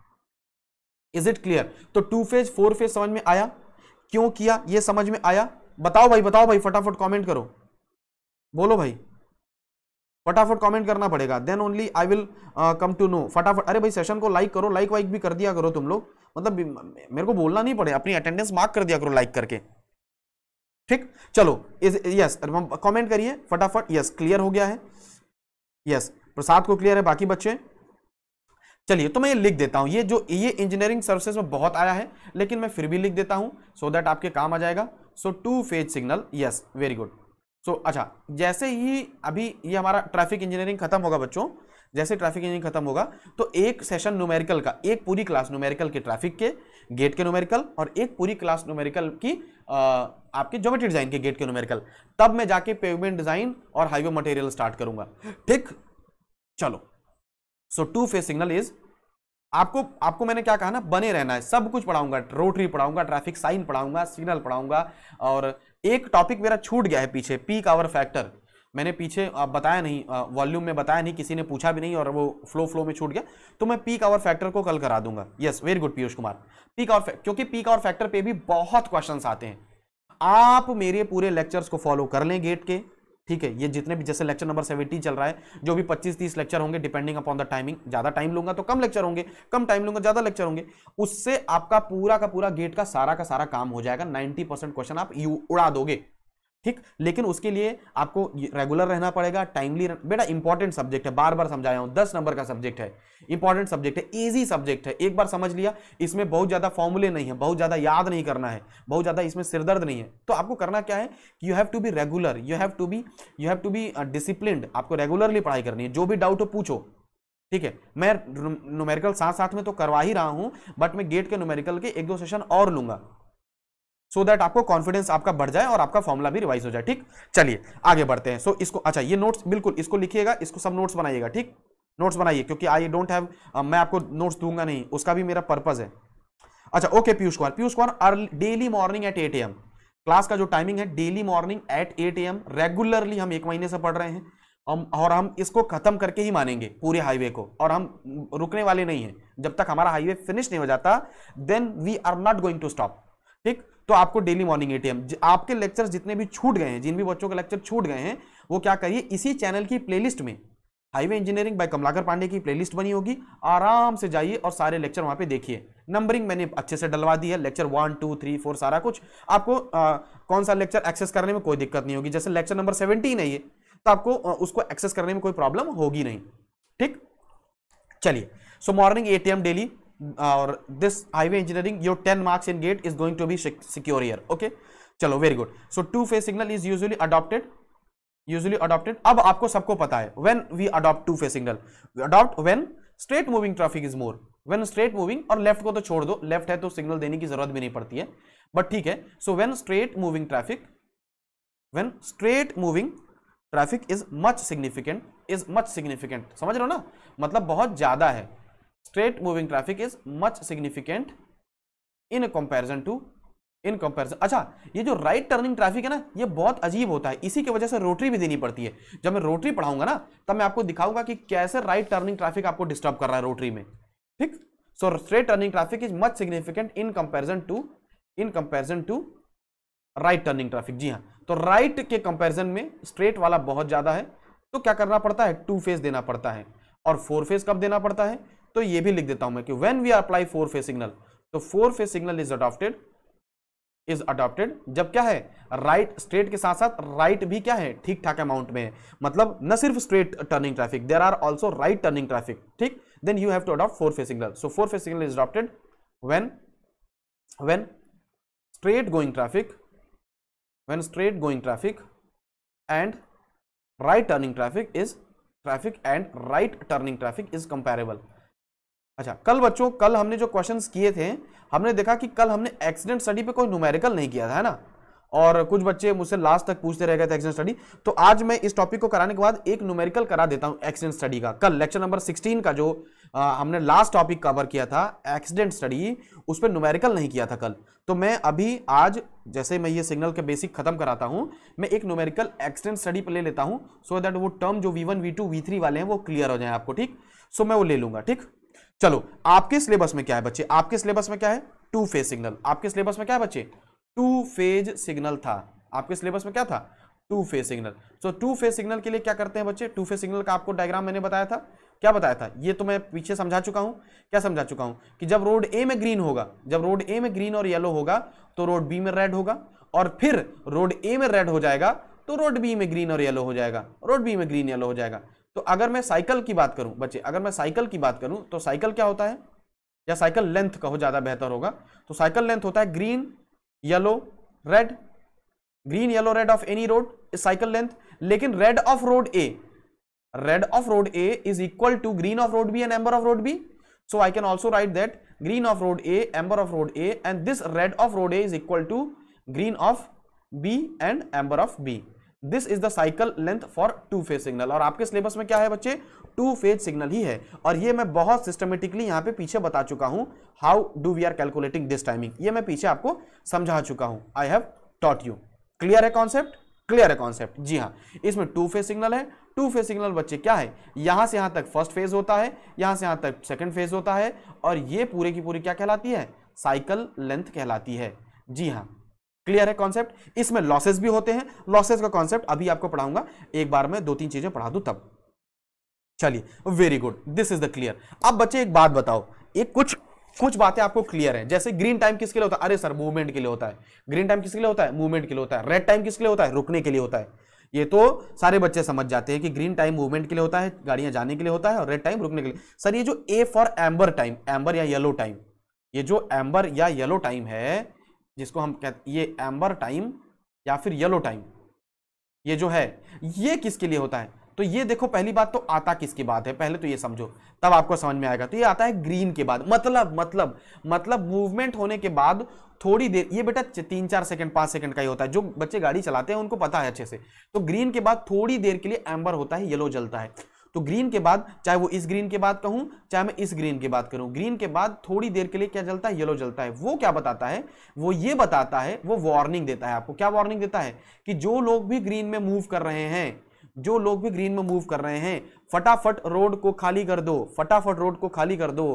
is it clear तो टू फेज फोर फेज समझ में आया क्यों किया ये समझ में आया बताओ भाई बताओ भाई फटाफट कॉमेंट करो बोलो भाई फटाफट कमेंट करना पड़ेगा then only I will come to know फटाफट अरे भाई सेशन को लाइक करो लाइक वाइक भी कर दिया करो तुम लोग मतलब मेरे को बोलना नहीं पड़े अपनी अटेंडेंस मार्क कर दिया करो लाइक करके ठीक चलो यस कमेंट करिए फटाफट यस क्लियर हो गया है यस प्रसाद को क्लियर है बाकी बच्चे चलिए तो मैं ये लिख देता हूँ ये जो ये इंजीनियरिंग सर्विसेज में बहुत आया है लेकिन मैं फिर भी लिख देता हूँ सो दैट आपके काम आ जाएगा so two phase signal yes very good so so, अच्छा जैसे ही अभी ये हमारा ट्रैफिक इंजीनियरिंग खत्म होगा बच्चों जैसे ट्रैफिक इंजीनियरिंग खत्म होगा तो एक सेशन न्यूमेरिकल का एक पूरी क्लास न्यूमेरिकल के ट्रैफिक के गेट के न्यूमेरिकल और एक पूरी क्लास न्यूमेरिकल की आ, आपके ज्योमेट्री डिजाइन के गेट के न्यूमेरिकल तब मैं जाके पेवमेंट डिजाइन और हाईवे मटेरियल स्टार्ट करूंगा ठीक चलो so two phase signal is आपको आपको मैंने क्या कहा ना बने रहना है सब कुछ पढ़ाऊंगा रोटरी पढ़ाऊंगा ट्रैफिक साइन पढ़ाऊंगा सिग्नल पढ़ाऊंगा और एक टॉपिक मेरा छूट गया है पीछे पीक आवर फैक्टर मैंने पीछे आप बताया नहीं वॉल्यूम में बताया नहीं किसी ने पूछा भी नहीं और वो फ्लो फ्लो में छूट गया तो मैं पीक आवर फैक्टर को कल करा दूंगा yes very good Piyush Kumar peak hour क्योंकि पीक आवर फैक्टर पे भी बहुत क्वेश्चन आते हैं आप मेरे पूरे लेक्चर्स को फॉलो कर लें गेट के ठीक है ये जितने भी जैसे लेक्चर नंबर सेवेंटी चल रहा है जो भी पच्चीस तीस लेक्चर होंगे डिपेंडिंग अपॉन द टाइमिंग ज्यादा टाइम लूंगा तो कम लेक्चर होंगे कम टाइम लूंगा ज्यादा लेक्चर होंगे उससे आपका पूरा का पूरा गेट का सारा का सारा काम हो जाएगा नाइन्टी क्वेश्चन आप यू उड़ा दोगे ठीक लेकिन उसके लिए आपको रेगुलर रहना पड़ेगा टाइमली बेटा इंपॉर्टेंट सब्जेक्ट है बार बार समझाया हूं दस नंबर का सब्जेक्ट है इंपॉर्टेंट सब्जेक्ट है इजी सब्जेक्ट है एक बार समझ लिया इसमें बहुत ज़्यादा फॉर्मूले नहीं है बहुत ज़्यादा याद नहीं करना है बहुत ज़्यादा इसमें सिरदर्द नहीं है तो आपको करना क्या है you have to be regular you have to be you have to be discipline आपको रेगुलरली पढ़ाई करनी है जो भी डाउट हो पूछो ठीक है मैं नोमेरिकल साथ साथ में तो करवा ही रहा हूं बट मैं गेट के नोमेरिकल के एक दो सेशन और लूंगा सो so दैट आपको कॉन्फिडेंस आपका बढ़ जाए और आपका फॉर्मुला भी रिवाइज हो जाए ठीक चलिए आगे बढ़ते हैं सो so, इसको अच्छा ये नोट्स बिल्कुल इसको लिखिएगा इसको सब नोट्स बनाइएगा ठीक नोट्स बनाइए क्योंकि आई डोंट हैव मैं आपको नोट्स दूंगा नहीं उसका भी मेरा पर्पज है अच्छा okay Piyush Kumar Piyush Kumar daily morning at eight AM class का जो टाइमिंग है daily morning at eight AM regularly हम एक महीने से पढ़ रहे हैं हम और हम इसको खत्म करके ही मानेंगे पूरे हाईवे को और हम रुकने वाले नहीं हैं जब तक हमारा हाईवे फिनिश नहीं हो जाता then we are not going to stop ठीक तो आपको डेली मॉर्निंग एटीएम आपके लेक्चर जितने भी छूट गए हैं जिन भी बच्चों के लेक्चर छूट गए हैं वो क्या करिए इसी चैनल की प्लेलिस्ट में highway engineering by Kamlakar Pandey की प्लेलिस्ट बनी होगी आराम से जाइए और सारे लेक्चर वहां पे देखिए नंबरिंग मैंने अच्छे से डलवा दी है lecture one two three four सारा कुछ आपको आ, कौन सा लेक्चर एक्सेस करने में कोई दिक्कत नहीं होगी जैसे लेक्चर नंबर सेवेंटीन है ये तो आपको आ, उसको एक्सेस करने में कोई प्रॉब्लम होगी नहीं ठीक चलिए सो मॉर्निंग ए डेली और this highway engineering your ten marks in GATE is going to be secure year okay चलो very good so two phase signal is usually adopted usually adopted अब आपको सबको पता है when we adopt two phase signal adopt when straight moving traffic is more when straight moving और left को तो छोड़ दो लेफ्ट है तो सिग्नल देने की जरूरत भी नहीं पड़ती है बट ठीक है so when straight moving traffic when straight moving traffic is much significant is much significant समझ रहे हो ना मतलब बहुत ज्यादा है straight moving traffic is much significant in comparison to in comparison अच्छा ये जो राइट टर्निंग ट्रैफिक है ना ये बहुत अजीब होता है इसी की वजह से रोटरी भी देनी पड़ती है जब मैं रोटरी पढ़ाऊंगा ना तब मैं आपको दिखाऊंगा कि कैसे राइट टर्निंग ट्रैफिक आपको डिस्टर्ब कर रहा है रोटरी में ठीक so straight turning traffic is much significant in comparison to in comparison to right turning traffic जी हाँ तो राइट right के कंपेरिजन में स्ट्रेट वाला बहुत ज़्यादा है तो क्या करना पड़ता है टू फेस देना पड़ता है और फोर फेस कब देना पड़ता है तो ये भी लिख देता हूं मैं कि when we apply four phase signal तो four phase signal is adopted is adopted जब क्या है राइट right, स्ट्रेट के साथ साथ राइट right भी क्या है ठीक ठाक अमाउंट में है मतलब न सिर्फ straight turning traffic there are also right turning traffic ठीक then you have to adopt four phase signal so four phase signal is adopted when when straight going traffic when straight going traffic and right turning traffic is traffic and right turning traffic is comparable अच्छा कल बच्चों कल हमने जो question किए थे हमने देखा कि कल हमने एक्सीडेंट स्टडी पे कोई न्यूमेरिकल नहीं किया था है ना और कुछ बच्चे मुझसे लास्ट तक पूछते रह गए थे एक्सीडेंट स्टडी तो आज मैं इस टॉपिक को कराने के बाद एक न्यूमेरिकल करा देता हूँ एक्सीडेंट स्टडी का कल लेक्चर नंबर 16 का जो आ, हमने लास्ट टॉपिक कवर किया था एक्सीडेंट स्टडी उस पर न्यूमेरिकल नहीं किया था कल तो मैं अभी आज जैसे मैं ये सिग्नल के बेसिक खत्म कराता हूँ मैं एक न्यूमेरिकल एक्सीडेंट स्टडी पर ले लेता हूँ सो दैट वो टर्म जो वी वन वाले हैं वो क्लियर हो जाए आपको ठीक सो मैं वो ले लूँगा ठीक चलो आपके सिलेबस में क्या है बच्चे आपके सिलेबस में क्या है टू फेज सिग्नल आपके सिलेबस में क्या है बच्चे टू फेज सिग्नल था आपके सिलेबस में क्या था two phase signal so two phase signal के लिए क्या करते हैं बच्चे टू फेज सिग्नल का आपको डायग्राम मैंने बताया था क्या बताया था ये तो मैं पीछे समझा चुका हूं क्या समझा चुका हूं कि जब रोड ए में ग्रीन होगा जब रोड ए में ग्रीन और येलो होगा तो रोड बी में रेड होगा और फिर रोड ए में रेड हो जाएगा तो रोड बी में ग्रीन और येलो हो जाएगा रोड बी में ग्रीन येलो हो जाएगा तो अगर मैं साइकिल की बात करूं बच्चे अगर मैं साइकिल की बात करूं तो साइकिल क्या होता है या साइकिल लेंथ कहो ज़्यादा बेहतर होगा तो साइकिल लेंथ होता है green yellow red green yellow red of any road cycle length लेकिन red of road A red of road A is equal to green of road B and amber of road B so I can also write that green of road A amber of road A and this red of road A is equal to green of B and amber of B this is the cycle length for two phase signal और आपके syllabus में क्या है बच्चे to phase signal ही है और ये मैं बहुत सिस्टमेटिकली यहाँ पे पीछे बता चुका हूँ how do we are calculating this timing ये मैं पीछे आपको समझा चुका हूँ I have taught you clear है कॉन्सेप्ट क्लियर है कॉन्सेप्ट जी हाँ इसमें टू फेज सिग्नल है टू फेज सिग्नल बच्चे क्या है यहां से यहाँ तक फर्स्ट फेज होता है यहाँ से यहाँ तक सेकेंड फेज होता है और ये पूरे की पूरी क्या कहलाती है साइकिल लेंथ कहलाती है जी हाँ क्लियर है कॉन्सेप्ट इसमें लॉसेस भी होते हैं लॉसेस का कॉन्सेप्ट अभी आपको पढ़ाऊंगा एक बार में दो तीन चीजें पढ़ा दू तब चलिए very good this is the clear अब बच्चे एक बात बताओ एक कुछ कुछ बातें आपको क्लियर है जैसे ग्रीन टाइम किसके लिए होता है अरे सर मूवमेंट के लिए होता है ग्रीन टाइम किसके लिए होता है मूवमेंट के लिए होता है रेड टाइम किसके लिए होता है रुकने के लिए होता है ये तो सारे बच्चे समझ जाते हैं कि ग्रीन टाइम मूवमेंट के लिए होता है गाड़ियां जाने के लिए होता है और रेड टाइम रुकने के लिए सर ये जो A for amber time amber या येलो टाइम ये जो एम्बर या येलो टाइम है जिसको हम कहते ये एम्बर टाइम या फिर येलो टाइम ये जो है ये किसके लिए होता है तो ये देखो पहली बात तो आता किसके बाद है पहले तो ये समझो तब आपको समझ में आएगा तो ये आता है ग्रीन के बाद मतलब मतलब मतलब मूवमेंट होने के बाद थोड़ी देर ये बेटा तीन चार सेकंड पांच सेकंड का ही होता है जो बच्चे गाड़ी चलाते हैं उनको पता है अच्छे से तो ग्रीन के बाद थोड़ी देर के लिए एम्बर होता है येलो जलता है तो ग्रीन के बाद चाहे वो इस ग्रीन के बाद कहूं चाहे मैं इस ग्रीन की बात करूं ग्रीन के बाद थोड़ी देर के लिए क्या जलता है येलो जलता है वो क्या बताता है वो ये बताता है वो वार्निंग देता है आपको क्या वार्निंग देता है कि जो लोग भी ग्रीन में मूव कर रहे हैं जो लोग भी ग्रीन में मूव कर रहे हैं फटाफट रोड को खाली कर दो फटाफट रोड को खाली कर दो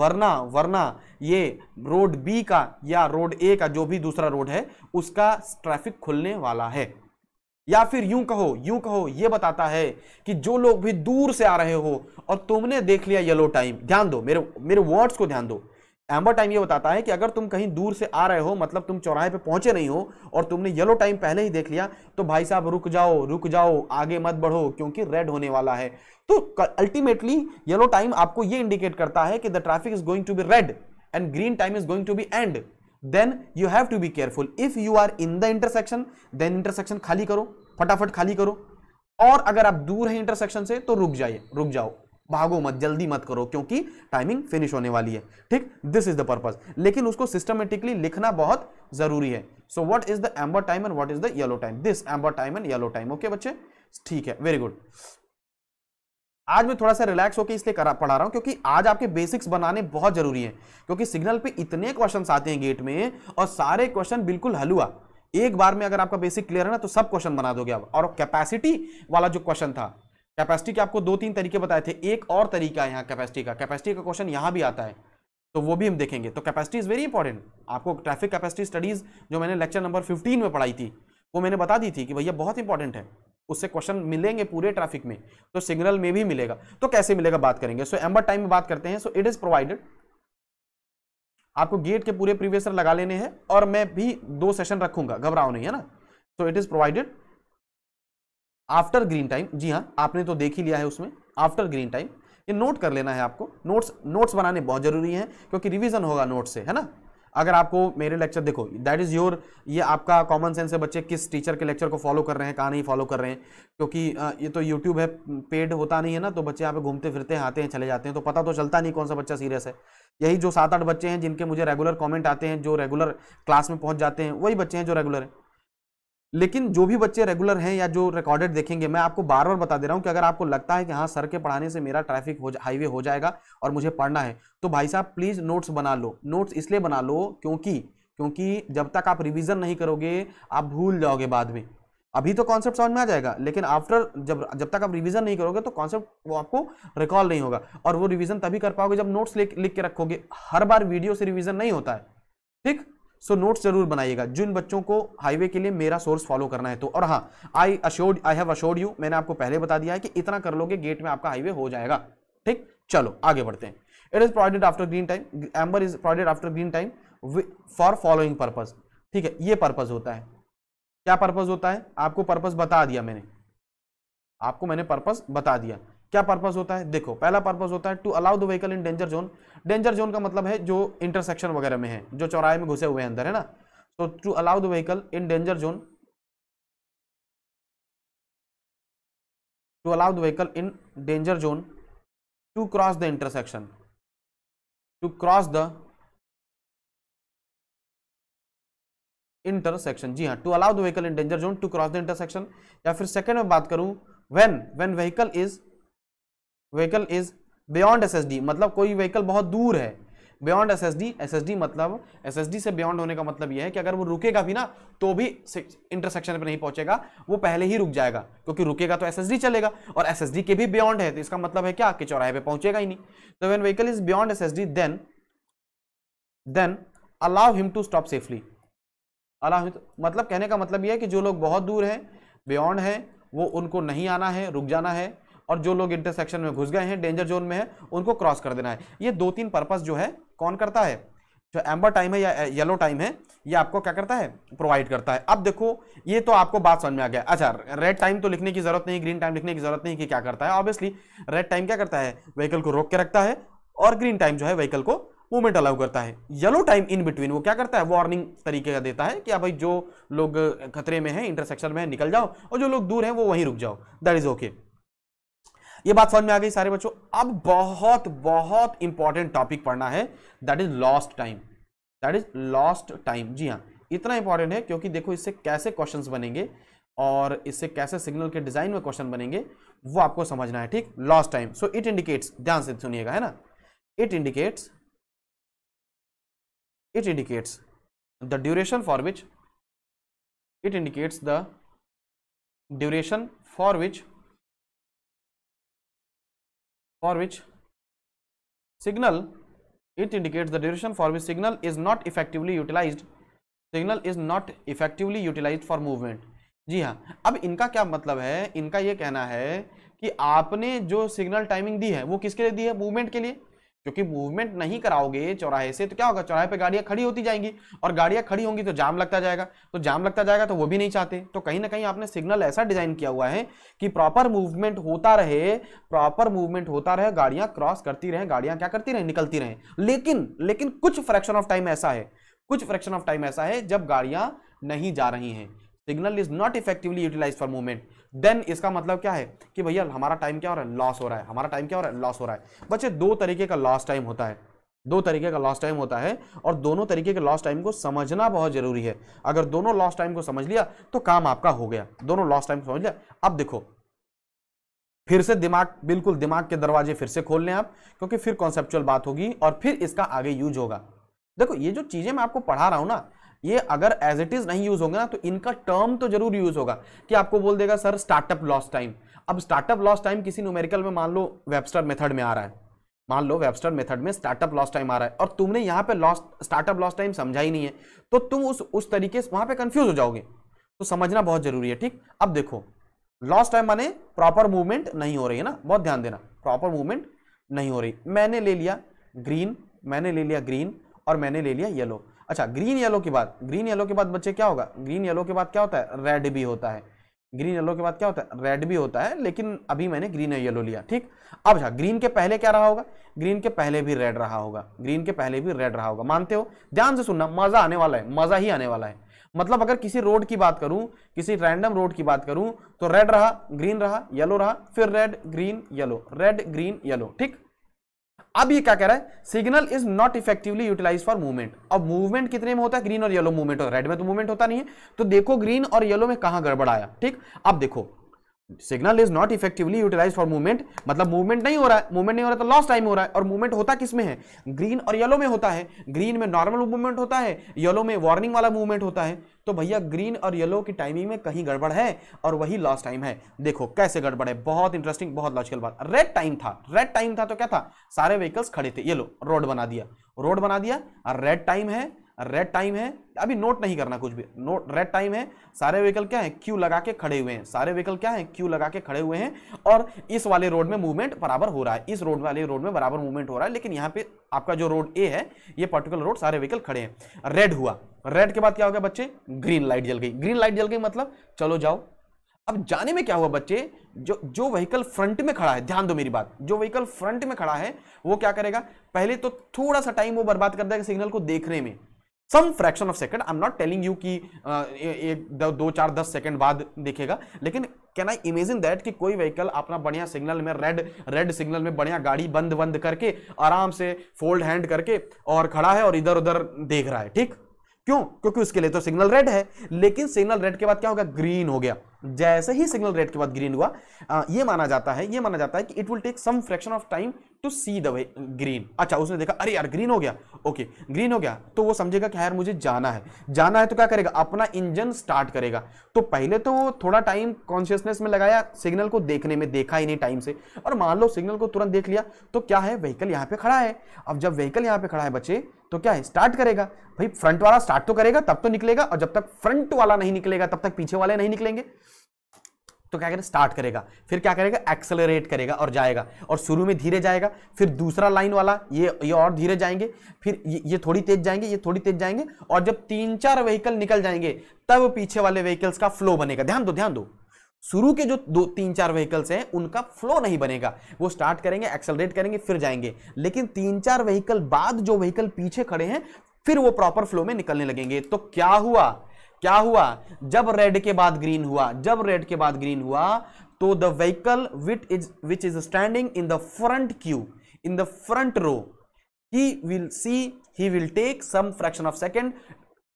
वरना वरना ये रोड बी का या रोड ए का जो भी दूसरा रोड है उसका ट्रैफिक खुलने वाला है या फिर यूं कहो यूं कहो ये बताता है कि जो लोग भी दूर से आ रहे हो और तुमने देख लिया येलो टाइम ध्यान दो मेरे मेरे वर्ड्स को ध्यान दो एम्बर टाइम ये बताता है कि अगर तुम कहीं दूर से आ रहे हो मतलब तुम चौराहे पे पहुंचे नहीं हो और तुमने येलो टाइम पहले ही देख लिया तो भाई साहब रुक जाओ रुक जाओ आगे मत बढ़ो क्योंकि रेड होने वाला है तो अल्टीमेटली येलो टाइम आपको ये इंडिकेट करता है कि the traffic is going to be red and green time is going to be and then you have to be careful if you are in the intersection then intersection खाली करो फटाफट खाली करो और अगर आप दूर हैं इंटरसेक्शन से तो रुक जाइए रुक जाओ भागो मत जल्दी मत करो क्योंकि टाइमिंग फिनिश होने वाली है ठीक दिस इज द पर्पज लेकिन उसको सिस्टमेटिकली लिखना बहुत जरूरी है so what is the amber time and what is the yellow time this amber time and yellow time okay बच्चे ठीक है वेरी गुड आज मैं थोड़ा सा रिलैक्स होकर इसलिए करा पढ़ा रहा हूँ क्योंकि आज आपके बेसिक्स बनाने बहुत जरूरी है क्योंकि सिग्नल पे इतने क्वेश्चन आते हैं गेट में और सारे क्वेश्चन बिल्कुल हलुआ एक बार में अगर आपका बेसिक क्लियर है ना तो सब क्वेश्चन बना दोगे आप और कैपेसिटी वाला जो क्वेश्चन था कैपेसिटी के आपको दो तीन तरीके बताए थे एक और तरीका है यहाँ कैपेसिटी का कैपेसिटी का क्वेश्चन यहाँ भी आता है तो वो भी हम देखेंगे तो कैपेसिटी इज़ वेरी इंपॉर्टेंट आपको ट्रैफिक कैपेसिटी स्टडीज़ जो मैंने लेक्चर नंबर फिफ्टीन में पढ़ाई थी वो मैंने बता दी थी कि भैया बहुत इंपॉर्टेंट है उससे क्वेश्चन मिलेंगे पूरे ट्रैफिक में तो सिग्नल में भी मिलेगा तो कैसे मिलेगा बात करेंगे सो एम्बर टाइम में बात करते हैं सो इट इज प्रोवाइडेड आपको गेट के पूरे प्रीवियसर लगा लेने हैं और मैं भी दो सेशन रखूंगा घबराओ नहीं है ना so it is provided after green time जी हाँ आपने तो देख ही लिया है उसमें आफ्टर ग्रीन टाइम ये नोट कर लेना है आपको नोट्स नोट्स बनाने बहुत जरूरी है क्योंकि रिविजन होगा नोट से है ना अगर आपको मेरे लेक्चर देखो दैट इज़ योर ये आपका कॉमन सेंस है बच्चे किस टीचर के लेक्चर को फॉलो कर रहे हैं कहाँ नहीं फॉलो कर रहे हैं क्योंकि ये तो यूट्यूब है पेड होता नहीं है ना तो बच्चे यहाँ पे घूमते फिरते हैं आते हैं चले जाते हैं तो पता तो चलता नहीं कौन सा बच्चा सीरियस है यही जो सात आठ बच्चे हैं जिनके मुझे रेगुलर कॉमेंट आते हैं जो रेगुलर क्लास में पहुँच जाते हैं वही बच्चे हैं जो रेगुलर हैं लेकिन जो भी बच्चे रेगुलर हैं या जो रिकॉर्डेड देखेंगे मैं आपको बार बार बता दे रहा हूँ कि अगर आपको लगता है कि हाँ सर के पढ़ाने से मेरा ट्रैफिक हो हाईवे हो जाएगा और मुझे पढ़ना है तो भाई साहब प्लीज़ नोट्स बना लो नोट्स इसलिए बना लो क्योंकि क्योंकि जब तक आप रिविज़न नहीं करोगे आप भूल जाओगे बाद में अभी तो कॉन्सेप्ट समझ में आ जाएगा लेकिन आफ्टर जब जब तक आप रिवीजन नहीं करोगे तो कॉन्सेप्ट वो आपको रिकॉल नहीं होगा और वो रिवीजन तभी कर पाओगे जब नोट्स लिख लिख के रखोगे हर बार वीडियो से रिवीजन नहीं होता है ठीक सो नोट्स जरूर बनाइएगा जिन बच्चों को हाईवे के लिए मेरा सोर्स फॉलो करना है तो और हाँ I assured I have assured you मैंने आपको पहले बता दिया है कि इतना कर लोगे गेट में आपका हाईवे हो जाएगा ठीक चलो आगे बढ़ते हैं it is provided after green time amber is provided after green time for following purpose ठीक है ये पर्पज होता है क्या पर्पज होता है आपको पर्पज बता दिया मैंने आपको मैंने पर्पज बता दिया क्या पर्पज होता है देखो पहला पर्पज होता है to allow the vehicle in danger zone danger zone का मतलब है जो इंटरसेक्शन वगैरह में है जो चौराहे में घुसे हुए हैं अंदर है ना so to allow the vehicle in danger zone to allow the vehicle in danger zone to cross the intersection to cross the intersection जी हाँ to allow the vehicle in danger zone to cross the intersection या फिर second में बात करूं when when vehicle is vehicle is beyond S मतलब कोई vehicle बहुत दूर है बियॉन्ड एस एस डी मतलब डी से बियॉन्ड होने का मतलब यह है कि अगर वो रुकेगा भी ना तो भी इंटरसेक्शन पे नहीं पहुंचेगा वो पहले ही रुक जाएगा क्योंकि रुकेगा तो डी चलेगा और डी के भी बियॉन्ड है तो इसका मतलब है क्या कि चौराहे पे पहुंचेगा ही नहीं तो when vehicle is beyond D then then allow him to stop safely allow मतलब कहने का मतलब यह है कि जो लोग बहुत दूर हैं बियॉन्ड है वो उनको नहीं आना है रुक जाना है और जो लोग इंटरसेक्शन में घुस गए हैं डेंजर जोन में है उनको क्रॉस कर देना है ये दो तीन पर्पज जो है कौन करता है जो एम्बर टाइम है या येलो टाइम है ये आपको क्या करता है प्रोवाइड करता है अब देखो ये तो आपको बात समझ में आ गया अच्छा रेड टाइम तो लिखने की जरूरत नहीं ग्रीन टाइम लिखने की जरूरत नहीं कि क्या करता है ऑब्वियसली रेड टाइम क्या करता है व्हीकल को रोक के रखता है और ग्रीन टाइम जो है व्हीकल को मूवमेंट अलाउ करता है येलो टाइम इन बिटवीन वो क्या करता है वार्निंग तरीके का देता है कि अब भाई जो लोग खतरे में है इंटरसेक्शन में है निकल जाओ और जो लोग दूर हैं वो वहीं रुक जाओ दैट इज ओके ये बात समझ में आ गई सारे बच्चों अब बहुत बहुत इंपॉर्टेंट टॉपिक पढ़ना है that is lost time that is lost time जी हाँ इतना इंपॉर्टेंट है क्योंकि देखो इससे कैसे क्वेश्चन बनेंगे और इससे कैसे सिग्नल के डिजाइन में क्वेश्चन बनेंगे वो आपको समझना है ठीक lost time so it indicates ध्यान से सुनिएगा है ना it indicates it indicates the duration for which it indicates the duration for which for which signal it indicates the duration for which signal is not effectively utilized signal is not effectively utilized for movement जी हाँ अब इनका क्या मतलब है इनका ये कहना है कि आपने जो सिग्नल टाइमिंग दी है वो किसके लिए दी है मूवमेंट के लिए क्योंकि मूवमेंट नहीं कराओगे चौराहे से तो क्या होगा चौराहे पे गाड़ियां खड़ी होती जाएंगी और गाड़ियां खड़ी होंगी तो जाम लगता जाएगा तो जाम लगता जाएगा तो वो भी नहीं चाहते तो कहीं ना कहीं आपने सिग्नल ऐसा डिजाइन किया हुआ है कि प्रॉपर मूवमेंट होता रहे प्रॉपर मूवमेंट होता रहे गाड़ियां क्रॉस करती रहे गाड़ियां क्या करती रहे निकलती रहे लेकिन लेकिन कुछ फ्रैक्शन ऑफ टाइम ऐसा है कुछ फ्रैक्शन ऑफ टाइम ऐसा है जब गाड़ियां नहीं जा रही हैं signal is not effectively utilise for movement then इसका मतलब क्या है कि भैया हमारा टाइम क्या हो रहा है लॉस हो रहा है हमारा टाइम क्या हो रहा है लॉस हो रहा है बच्चे दो तरीके का लॉस टाइम होता है दो तरीके का लॉस टाइम होता है और दोनों तरीके के लॉस टाइम को समझना बहुत जरूरी है अगर दोनों लॉस टाइम को समझ लिया तो काम आपका हो गया दोनों लॉस टाइम समझ लिया अब देखो फिर से दिमाग बिल्कुल दिमाग के दरवाजे फिर से खोल लें आप क्योंकि फिर कॉन्सेप्चुअल बात होगी और फिर इसका आगे यूज होगा देखो ये जो चीजें मैं आपको पढ़ा रहा हूं ना ये अगर एज इट इज नहीं यूज होंगे ना तो इनका टर्म तो जरूर यूज होगा कि आपको बोल देगा सर स्टार्टअप लॉस टाइम अब स्टार्टअप लॉस टाइम किसी न्यूमेरिकल में मान लो वेबस्टर मेथड में आ रहा है मान लो वेबस्टर मेथड में स्टार्टअप लॉस टाइम आ रहा है और तुमने यहाँ पे लॉस स्टार्टअप लॉस टाइम समझा ही नहीं है तो तुम उस उस तरीके से वहां पे कंफ्यूज हो जाओगे तो समझना बहुत जरूरी है ठीक अब देखो लॉस टाइम माने प्रॉपर मूवमेंट नहीं हो रही है ना बहुत ध्यान देना प्रॉपर मूवमेंट नहीं हो रही मैंने ले लिया ग्रीन मैंने ले लिया ग्रीन और मैंने ले लिया येलो अच्छा ग्रीन येलो के बाद ग्रीन येलो के बाद बच्चे क्या होगा ग्रीन येलो के बाद क्या होता है रेड भी होता है ग्रीन येलो के बाद क्या होता है रेड भी होता है लेकिन अभी मैंने ग्रीन और येलो लिया ठीक अब अच्छा ग्रीन के पहले क्या रहा होगा ग्रीन के पहले भी रेड रहा होगा ग्रीन के पहले भी रेड रहा होगा मानते हो ध्यान से सुनना मजा आने वाला है मजा ही आने वाला है मतलब अगर किसी रोड की बात करूं किसी रैंडम रोड की बात करूं तो रेड रहा ग्रीन रहा येलो रहा फिर red green yellow red green yellow ठीक अब ये क्या कह रहा है signal is not effectively utilise for movement अब मूवमेंट कितने में होता है ग्रीन और येलो मूवमेंट रेड में तो मूवमेंट होता नहीं है तो देखो ग्रीन और येलो में कहां गड़बड़ाया ठीक अब देखो signal is not effectively utilise for movement मतलब मूवमेंट नहीं हो रहा है मूवमेंट नहीं हो रहा तो लॉस टाइम हो रहा है और मूवमेंट होता किस में है ग्रीन और येलो में होता है ग्रीन में नॉर्मल मूवमेंट होता है येलो में वार्निंग वाला मूवमेंट होता है तो भैया ग्रीन और येलो की टाइमिंग में कहीं गड़बड़ है और वही लॉस टाइम है देखो कैसे गड़बड़ है बहुत इंटरेस्टिंग बहुत लॉजिकल बात रेड टाइम था रेड टाइम था तो क्या था सारे व्हीकल्स खड़े थे येलो रोड बना दिया रोड बना दिया रेड टाइम है रेड टाइम है अभी नोट नहीं करना कुछ भी नोट रेड टाइम है सारे व्हीकल क्या है क्यू लगा के खड़े हुए हैं सारे व्हीकल क्या है क्यू लगा के खड़े हुए हैं और इस वाले रोड में मूवमेंट बराबर हो रहा है इस रोड वाले रोड में बराबर मूवमेंट हो रहा है लेकिन यहाँ पे आपका जो रोड ए है ये पर्टिकुलर रोड सारे व्हीकल खड़े हैं रेड हुआ रेड के बाद क्या हो गया बच्चे ग्रीन लाइट जल गई ग्रीन लाइट जल गई मतलब चलो जाओ अब जाने में क्या हुआ बच्चे जो जो व्हीकल फ्रंट में खड़ा है ध्यान दो मेरी बात जो व्हीकल फ्रंट में खड़ा है वो क्या करेगा पहले तो थोड़ा सा टाइम वो बर्बाद कर देगा सिग्नल को देखने में some fraction of second I am not telling you कि uh, एक दो चार दस सेकंड बाद दिखेगा लेकिन कैन आई इमेजिन दैट कि कोई व्हीकल अपना बढ़िया सिग्नल में रेड रेड सिग्नल में बढ़िया गाड़ी बंद बंद करके आराम से फोल्ड हैंड करके और खड़ा है और इधर उधर देख रहा है ठीक क्यों क्योंकि उसके लिए तो सिग्नल रेड है लेकिन सिग्नल रेड के बाद क्या हो गया ग्रीन हो गया जैसे ही सिग्नल रेड के बाद ग्रीन हुआ आ, ये माना जाता है ये माना जाता है कि it will take some fraction of time to see the way green अच्छा उसने देखा अरे यार ग्रीन हो गया ओके ग्रीन हो गया तो वो समझेगा कि यार मुझे जाना है जाना है तो क्या करेगा अपना इंजन स्टार्ट करेगा तो पहले तो थोड़ा टाइम कॉन्शियसनेस में लगाया सिग्नल को देखने में देखा ही नहीं टाइम से और मान लो सिग्नल को तुरंत देख लिया तो क्या है व्हीकल यहाँ पे खड़ा है अब जब व्हीकल यहाँ पे खड़ा है बच्चे तो क्या है स्टार्ट करेगा भाई फ्रंट वाला स्टार्ट तो करेगा तब तो निकलेगा और जब तक फ्रंट वाला नहीं निकलेगा तब तक पीछे वाले नहीं निकलेंगे तो क्या करेगा स्टार्ट करेगा फिर क्या करेगा एक्सेलरेट करेगा और जाएगा और शुरू में धीरे जाएगा फिर दूसरा लाइन वाला ये ये और धीरे जाएंगे फिर ये, ये थोड़ी तेज जाएंगे ये थोड़ी तेज जाएंगे और जब तीन चार व्हीकल निकल जाएंगे तब पीछे वाले व्हीकल्स का फ्लो बनेगा ध्यान दो ध्यान दो शुरू के जो दो तीन चार व्हीकल्स हैं उनका फ्लो नहीं बनेगा वो स्टार्ट करेंगे एक्सलरेट करेंगे फिर जाएंगे लेकिन तीन चार व्हीकल बाद जो व्हीकल पीछे खड़े हैं फिर वो प्रॉपर फ्लो में निकलने लगेंगे तो क्या हुआ क्या हुआ जब रेड के बाद ग्रीन हुआ जब रेड के बाद ग्रीन हुआ तो the vehicle with is which is standing in the front queue in the front row he will see he will take some fraction of second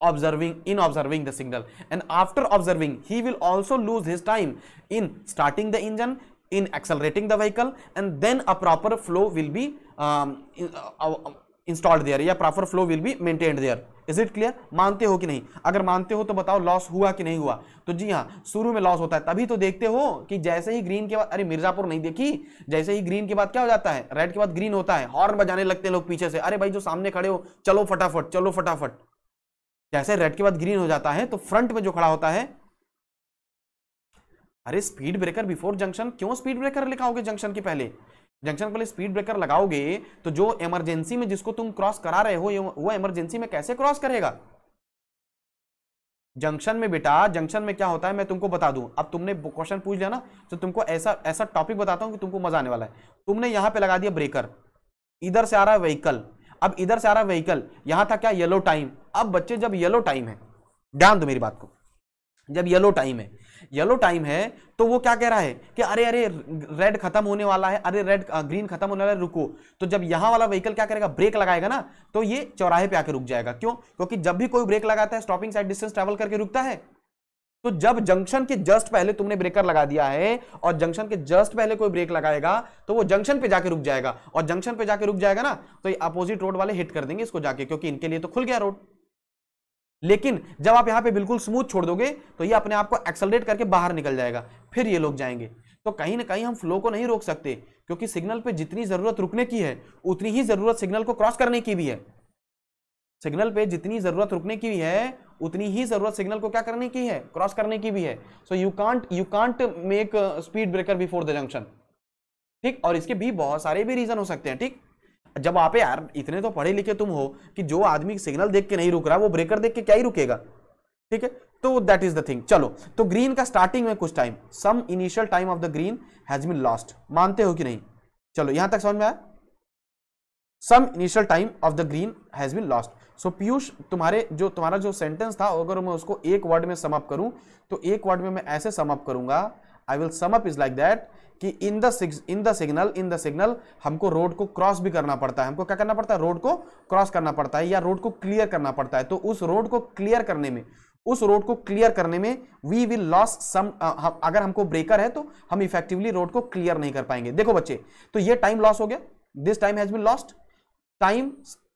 observing in observing the signal and after observing he will also lose his time in starting the engine in accelerating the vehicle and then a proper flow will be um, in, uh, uh, installed there yeah proper flow will be maintained there is it clear मानते हो कि नहीं अगर मानते हो तो बताओ loss हुआ कि नहीं हुआ तो जी हाँ शुरू में लॉस होता है तभी तो देखते हो कि जैसे ही ग्रीन के बाद अरे मिर्जापुर नहीं देखी जैसे ही ग्रीन के बाद क्या हो जाता है रेड के बाद ग्रीन होता है हॉर्न बजाने लगते हैं लोग पीछे से अरे भाई जो सामने खड़े हो चलो फटाफट चलो फटाफट जैसे रेड के बाद ग्रीन हो जाता है तो फ्रंट में जो खड़ा होता है अरे स्पीड ब्रेकर बिफोर जंक्शन क्यों स्पीड ब्रेकर लिखाओगे जंक्शन के पहले जंक्शन पहले स्पीड ब्रेकर लगाओगे तो जो इमरजेंसी में जिसको तुम क्रॉस करा रहे हो वो इमरजेंसी में कैसे क्रॉस करेगा जंक्शन में बेटा जंक्शन में क्या होता है मैं तुमको बता दूं अब तुमने क्वेश्चन पूछ लिया ना तो तुमको ऐसा ऐसा टॉपिक बताता हूं कि तुमको मजा आने वाला है तुमने यहां पे लगा दिया ब्रेकर इधर से आ रहा है व्हीकल अब इधर से आ रहा व्हीकल यहां था क्या येलो टाइम अब बच्चे जब येलो टाइम है ध्यान दो मेरी बात को जब येलो टाइम है येलो टाइम है तो वो क्या कह रहा है कि अरे अरे रेड खत्म होने वाला है अरे रेड ग्रीन खत्म होने वाला है रुको तो जब यहां वाला व्हीकल क्या करेगा ब्रेक लगाएगा ना तो ये चौराहे पे आके रुक जाएगा क्यों क्योंकि जब भी कोई ब्रेक लगाता है स्टॉपिंग साइड डिस्टेंस ट्रेवल करके रुकता है तो जब जंक्शन के जस्ट पहले तुमने ब्रेकर लगा दिया है और जंक्शन के जस्ट पहले कोई ब्रेक लगाएगा तो वो जंक्शन पे जाके रुक जाएगा और जंक्शन पे जाके रुक जाएगा ना तो ये अपोजिट रोड वाले हिट कर देंगे इसको जाके क्योंकि इनके लिए तो खुल गया रोड लेकिन जब आप यहां पे बिल्कुल स्मूथ छोड़ दोगे तो ये अपने आप को एक्सलरेट करके बाहर निकल जाएगा फिर ये लोग जाएंगे तो कहीं ना कहीं हम फ्लो को नहीं रोक सकते क्योंकि सिग्नल पे जितनी जरूरत रुकने की है उतनी ही जरूरत सिग्नल को क्रॉस करने की भी है सिग्नल पे जितनी जरूरत रुकने की भी है उतनी ही जरूरत सिग्नल को क्या करने की है क्रॉस करने की भी है so you can't you can't make speed breaker before the junction ठीक और इसके भी बहुत सारे भी रीजन हो सकते हैं ठीक जब आप यार इतने तो पढ़े लिखे तुम हो कि जो आदमी सिग्नल देख के नहीं रुक रहा वो ब्रेकर देख के क्या ही रुकेगा ठीक है तो दैट इज द थिंग चलो तो ग्रीन का स्टार्टिंग में कुछ time some initial time of the green has been lost मानते हो कि नहीं चलो यहां तक समझ में आया some initial time of the green has been lost so Piyush तुम्हारे जो तुम्हारा जो सेंटेंस था अगर मैं उसको एक वर्ड में समअप करूं तो एक वर्ड में मैं ऐसे समअप करूंगा I will sum up is like that कि in the in the signal in the signal हमको रोड को क्रॉस भी करना पड़ता है हमको क्या करना पड़ता है रोड को क्रॉस करना पड़ता है या रोड को क्लियर करना पड़ता है तो उस रोड को क्लियर करने में उस रोड को क्लियर करने में वी विल लॉस सम अगर हमको ब्रेकर है तो हम इफेक्टिवली रोड को क्लियर नहीं कर पाएंगे देखो बच्चे तो ये टाइम लॉस हो गया this time has been lost time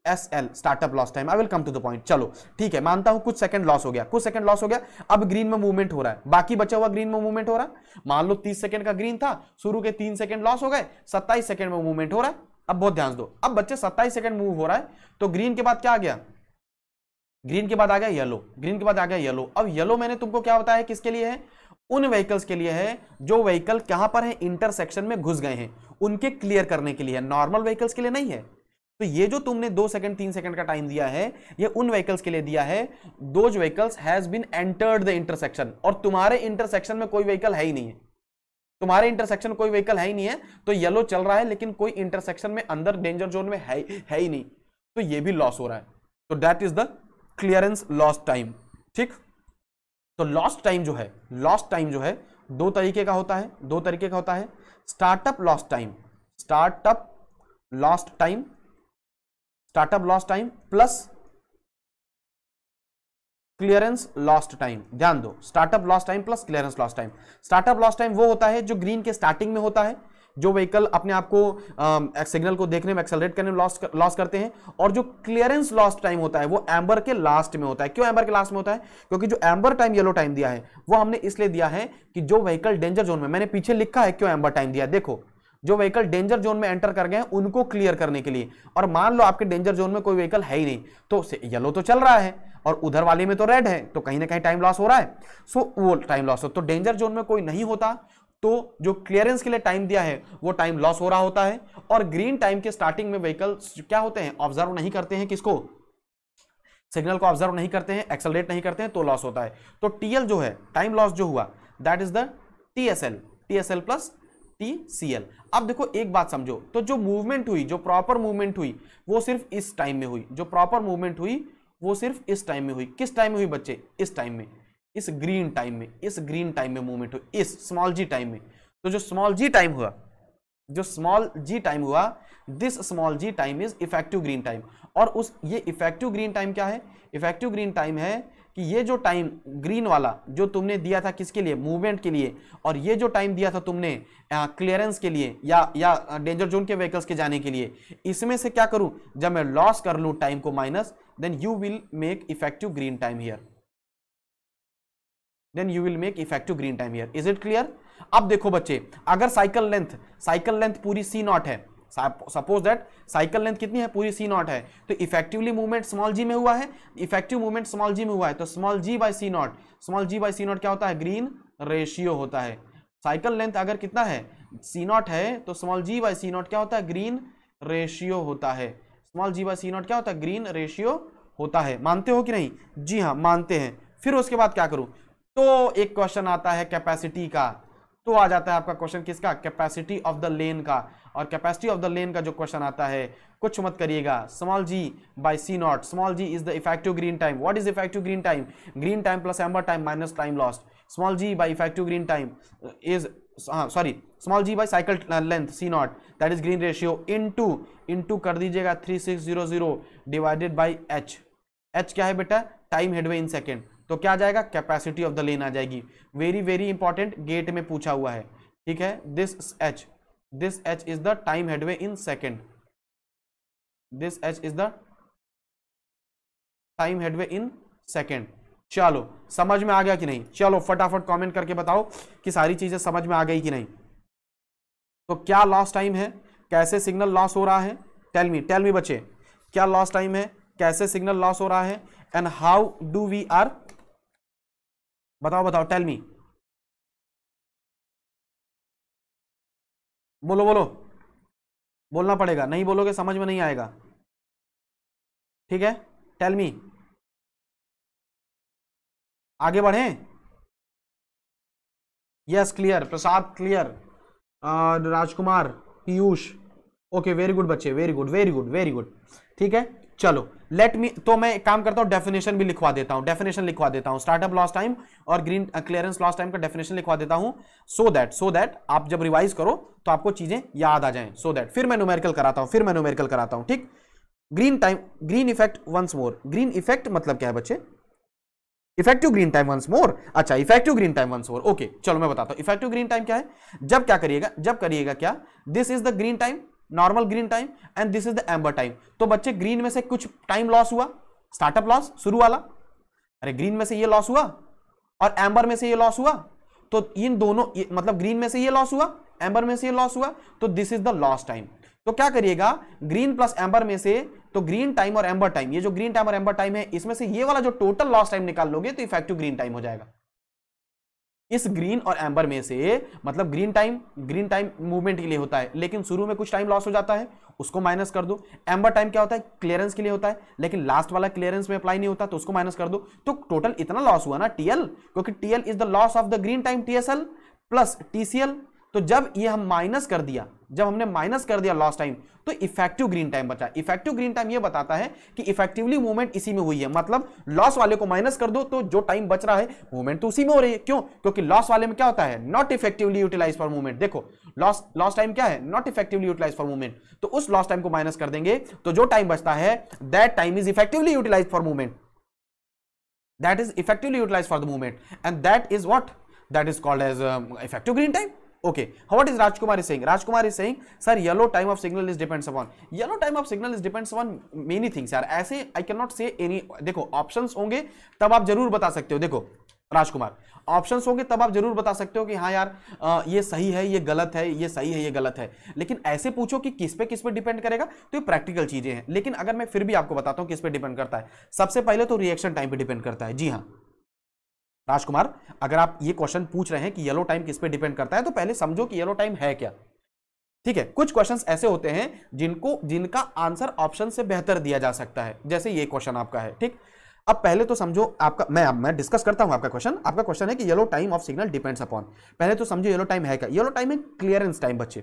S L startup loss time I will come to the point चलो ठीक है मानता हूं कुछ सेकंड लॉस हो गया कुछ सेकंड लॉस हो गया अब ग्रीन में मूवमेंट हो रहा है बाकी बचा हुआ ग्रीन में मूवमेंट हो रहा है मान लो तीस सेकंड का ग्रीन था शुरू के तीन सेकंड लॉस हो गए सत्ताईस सेकंड में मूवमेंट हो रहा है अब बहुत ध्यान दो अब बच्चे सत्ताईस सेकंड मूव हो रहा है तो ग्रीन के बाद क्या आ गया ग्रीन के बाद आ गया येलो ग्रीन के बाद आ गया येलो अब येलो मैंने तुमको क्या बताया किसके लिए है उन व्हीकल्स के लिए है जो व्हीकल कहां पर है इंटरसेक्शन में घुस गए हैं उनके क्लियर करने के लिए नॉर्मल व्हीकल्स के लिए नहीं है तो ये जो तुमने दो सेकंड तीन सेकंड का टाइम दिया है ये उन व्हीकल्स के लिए दिया है दो vehicles has been entered the intersection और तुम्हारे इंटरसेक्शन में कोई व्हीकल है ही नहीं है तुम्हारे इंटरसेक्शन कोई व्हीकल है ही नहीं है तो येलो चल रहा है लेकिन कोई इंटरसेक्शन में अंदर डेंजर जोन में है है ही नहीं तो ये भी लॉस हो रहा है तो that is the clearance loss time ठीक तो लॉस टाइम जो है लॉस टाइम जो है दो तरीके का होता है दो तरीके का होता है startup loss time startup lost time startup lost time plus clearance lost time ध्यान दो startup lost time plus clearance lost time startup lost time वो होता है जो ग्रीन के स्टार्टिंग में होता है जो व्हीकल अपने आप को सिग्नल को देखने में एक्सेलरेट करने में लॉस कर, लॉस करते हैं और जो क्लियरेंस लॉस्ट टाइम होता है वो एम्बर के लास्ट में होता है क्यों एम्बर के लास्ट में होता है क्योंकि जो एम्बर टाइम येलो टाइम दिया है वो हमने इसलिए दिया है कि जो व्हीकल डेंजर जोन में मैंने पीछे लिखा है क्यों एम्बर टाइम दिया देखो जो व्हीकल डेंजर जोन में एंटर कर गए हैं उनको क्लियर करने के लिए और मान लो आपके डेंजर जोन में कोई व्हीकल है ही नहीं तो येलो तो चल रहा है और उधर वाले में तो रेड है तो कहीं ना कहीं टाइम लॉस हो रहा है सो वो टाइम लॉस हो तो डेंजर जोन में कोई नहीं होता तो जो क्लियरेंस के लिए टाइम दिया है वो टाइम लॉस हो रहा होता है और ग्रीन टाइम के स्टार्टिंग में व्हीकल क्या होते हैं ऑब्जर्व नहीं करते हैं किसको सिग्नल को ऑब्जर्व नहीं करते हैं एक्सेलरेट नहीं करते हैं तो लॉस होता है तो टीएल जो है टाइम लॉस जो हुआ that is the T S L plus TCL अब देखो एक बात समझो तो जो मूवमेंट हुई जो प्रॉपर मूवमेंट हुई वो सिर्फ इस टाइम में हुई जो प्रॉपर मूवमेंट हुई वो सिर्फ इस टाइम में हुई किस टाइम में हुई बच्चे इस टाइम में इस ग्रीन टाइम में इस ग्रीन टाइम में मूवमेंट हुई इस स्मॉल जी टाइम में तो जो स्मॉल जी टाइम हुआ जो स्मॉल जी टाइम हुआ this small G time is effective green time और उस ये इफेक्टिव ग्रीन टाइम क्या है इफेक्टिव ग्रीन टाइम है कि ये जो टाइम ग्रीन वाला जो तुमने दिया था किसके लिए मूवमेंट के लिए और ये जो टाइम दिया था तुमने क्लियरेंस के लिए या या डेंजर जोन के व्हीकल्स के जाने के लिए इसमें से क्या करूं जब मैं लॉस कर लूं टाइम को minus then you will make effective green time here then you will make effective green time here is it clear अब देखो बच्चे अगर साइकिल लेंथ साइकिल लेंथ पूरी सी नॉट है सपोज दैट साइकिल लेंथ कितनी है पूरी सी नॉट है तो इफेक्टिवली मूवमेंट स्मॉल जी में हुआ है इफेक्टिव मूवमेंट स्मॉल जी में हुआ है तो small ji by C not small ji by C not क्या होता है ग्रीन रेशियो होता है साइकिल लेंथ अगर कितना है सी नॉट है तो small ji by C not क्या होता है ग्रीन रेशियो होता है small ji by C not क्या होता है ग्रीन रेशियो होता है मानते हो कि नहीं जी हाँ मानते हैं फिर उसके बाद क्या करूँ तो एक क्वेश्चन आता है कैपेसिटी का तो आ जाता है आपका क्वेश्चन किसका कैपेसिटी ऑफ द लेन का और कैपेसिटी ऑफ द लेन का जो क्वेश्चन आता है कुछ मत करिएगा small g by C not small g is the effective green time what is effective green time green time plus amber time minus time lost small g by effective green time is sorry small g by cycle length C naught that is green ratio into कर दीजिएगा three divided by H H क्या है बेटा time headway in second तो क्या आ जाएगा capacity of the lane आ जाएगी वेरी वेरी इंपॉर्टेंट गेट में पूछा हुआ है ठीक है this H this H is the time headway in second this H is the time headway in second चलो समझ में आ गया कि नहीं चलो फटाफट कमेंट करके बताओ कि सारी चीजें समझ में आ गई कि नहीं तो क्या लॉस टाइम है कैसे सिग्नल लॉस हो रहा है टेल मी टेल मी बच्चे क्या लॉस टाइम है कैसे सिग्नल लॉस हो रहा है and how do we are बताओ बताओ टेल मी बोलो बोलो बोलना पड़ेगा नहीं बोलोगे समझ में नहीं आएगा ठीक है टेल मी आगे बढ़े yes clear Prasad clear Rajkumar Piyush okay very good बच्चे very good very good very good ठीक है चलो लेट मी तो मैं काम करता हूं डेफिनेशन भी लिखवा देता हूं डेफिनेशन लिखवा देता हूं स्टार्टअप लॉस्ट टाइम और ग्रीन क्लियरेंस लॉस्ट टाइम का डेफिनेशन लिखवा देता हूं सो दैट सो दैट आप जब रिवाइज करो तो आपको चीजें याद आ जाए सो दैट फिर मैं न्यूमेरिकल कराता हूं फिर मैं न्यूमेरिकल कराता हूं ठीक green time green effect once more green effect मतलब क्या है बच्चे effective green time once more अच्छा effective green time once more okay चलो मैं बताता हूं इफेक्टिव ग्रीन टाइम क्या है जब क्या करिएगा जब करिएगा क्या this is the green time normal green time and this is the amber time तो बच्चे ग्रीन में से कुछ टाइम लॉस हुआ स्टार्टअप लॉस शुरू वाला अरे ग्रीन में से ये लॉस हुआ और एम्बर में से ये लॉस हुआ तो इन दोनों मतलब ग्रीन में से ये लॉस हुआ एम्बर में से ये लॉस हुआ तो this is the loss time तो क्या करिएगा ग्रीन प्लस एम्बर में से तो ग्रीन टाइम और एम्बर टाइम ये जो ग्रीन टाइम और एम्बर टाइम है इसमें से ये वाला जो टोटल लॉस टाइम निकाल लोगे तो इफेक्टिव ग्रीन टाइम हो जाएगा इस ग्रीन और एम्बर में से मतलब green time green time movement के लिए होता है लेकिन शुरू में कुछ टाइम लॉस हो जाता है उसको माइनस कर दो एम्बर टाइम क्या होता है क्लियरेंस के लिए होता है लेकिन लास्ट वाला क्लियरेंस में अप्लाई नहीं होता तो उसको माइनस कर दो तो टोटल इतना लॉस हुआ ना टीएल क्योंकि TL is the loss of the green time TSL plus TCL तो जब ये हम माइनस कर दिया जब हमने माइनस कर दिया लॉस टाइम तो इफेक्टिव ग्रीन टाइम बचा इफेक्टिव ग्रीन टाइम यह बताता है कि इफेक्टिवली मूवमेंट इसी में हुई है मतलब लॉस वाले को माइनस कर दो तो जो टाइम बच रहा है मूवमेंट तो उसी में हो रही है क्यों क्योंकि लॉस वाले में क्या होता है not effectively utilise for movement देखो लॉस लॉस टाइम क्या है not effectively utilise for movement तो उस लॉस टाइम को माइनस कर देंगे तो जो टाइम बचता है that time is effectively utilise for movement that is effectively utilise for the movement and that is what that is called as effective green time okay what is Rajkumar Singh Rajkumar rajkumar is saying sir yellow time of signal is depends upon yellow time of signal is depends upon यार ऐसे I can not say any देखो options होंगे तब आप जरूर बता सकते हो देखो राजकुमार ऑप्शन होंगे तब आप जरूर बता सकते हो कि हाँ यार आ, ये सही है ये गलत है ये सही है ये गलत है लेकिन ऐसे पूछो कि किस पे किस पे डिपेंड करेगा तो ये प्रैक्टिकल चीजें हैं लेकिन अगर मैं फिर भी आपको बताता हूँ किस पे डिपेंड करता है सबसे पहले तो रिएक्शन टाइम पे डिपेंड करता है जी हाँ राजकुमार अगर आप ये क्वेश्चन पूछ रहे हैं कि येलो टाइम किस पे डिपेंड करता है तो पहले समझो कि येलो टाइम है क्या ठीक है कुछ क्वेश्चन ऐसे होते हैं जिनको जिनका आंसर ऑप्शन से बेहतर दिया जा सकता है जैसे ये क्वेश्चन आपका है ठीक अब पहले तो समझो आपका मैं मैं डिस्कस करता हूं आपका क्वेश्चन आपका क्वेश्चन है कि yellow time of signal depends upon पहले तो समझो येलो टाइम है क्या येलो टाइम है क्लियरेंस टाइम बच्चे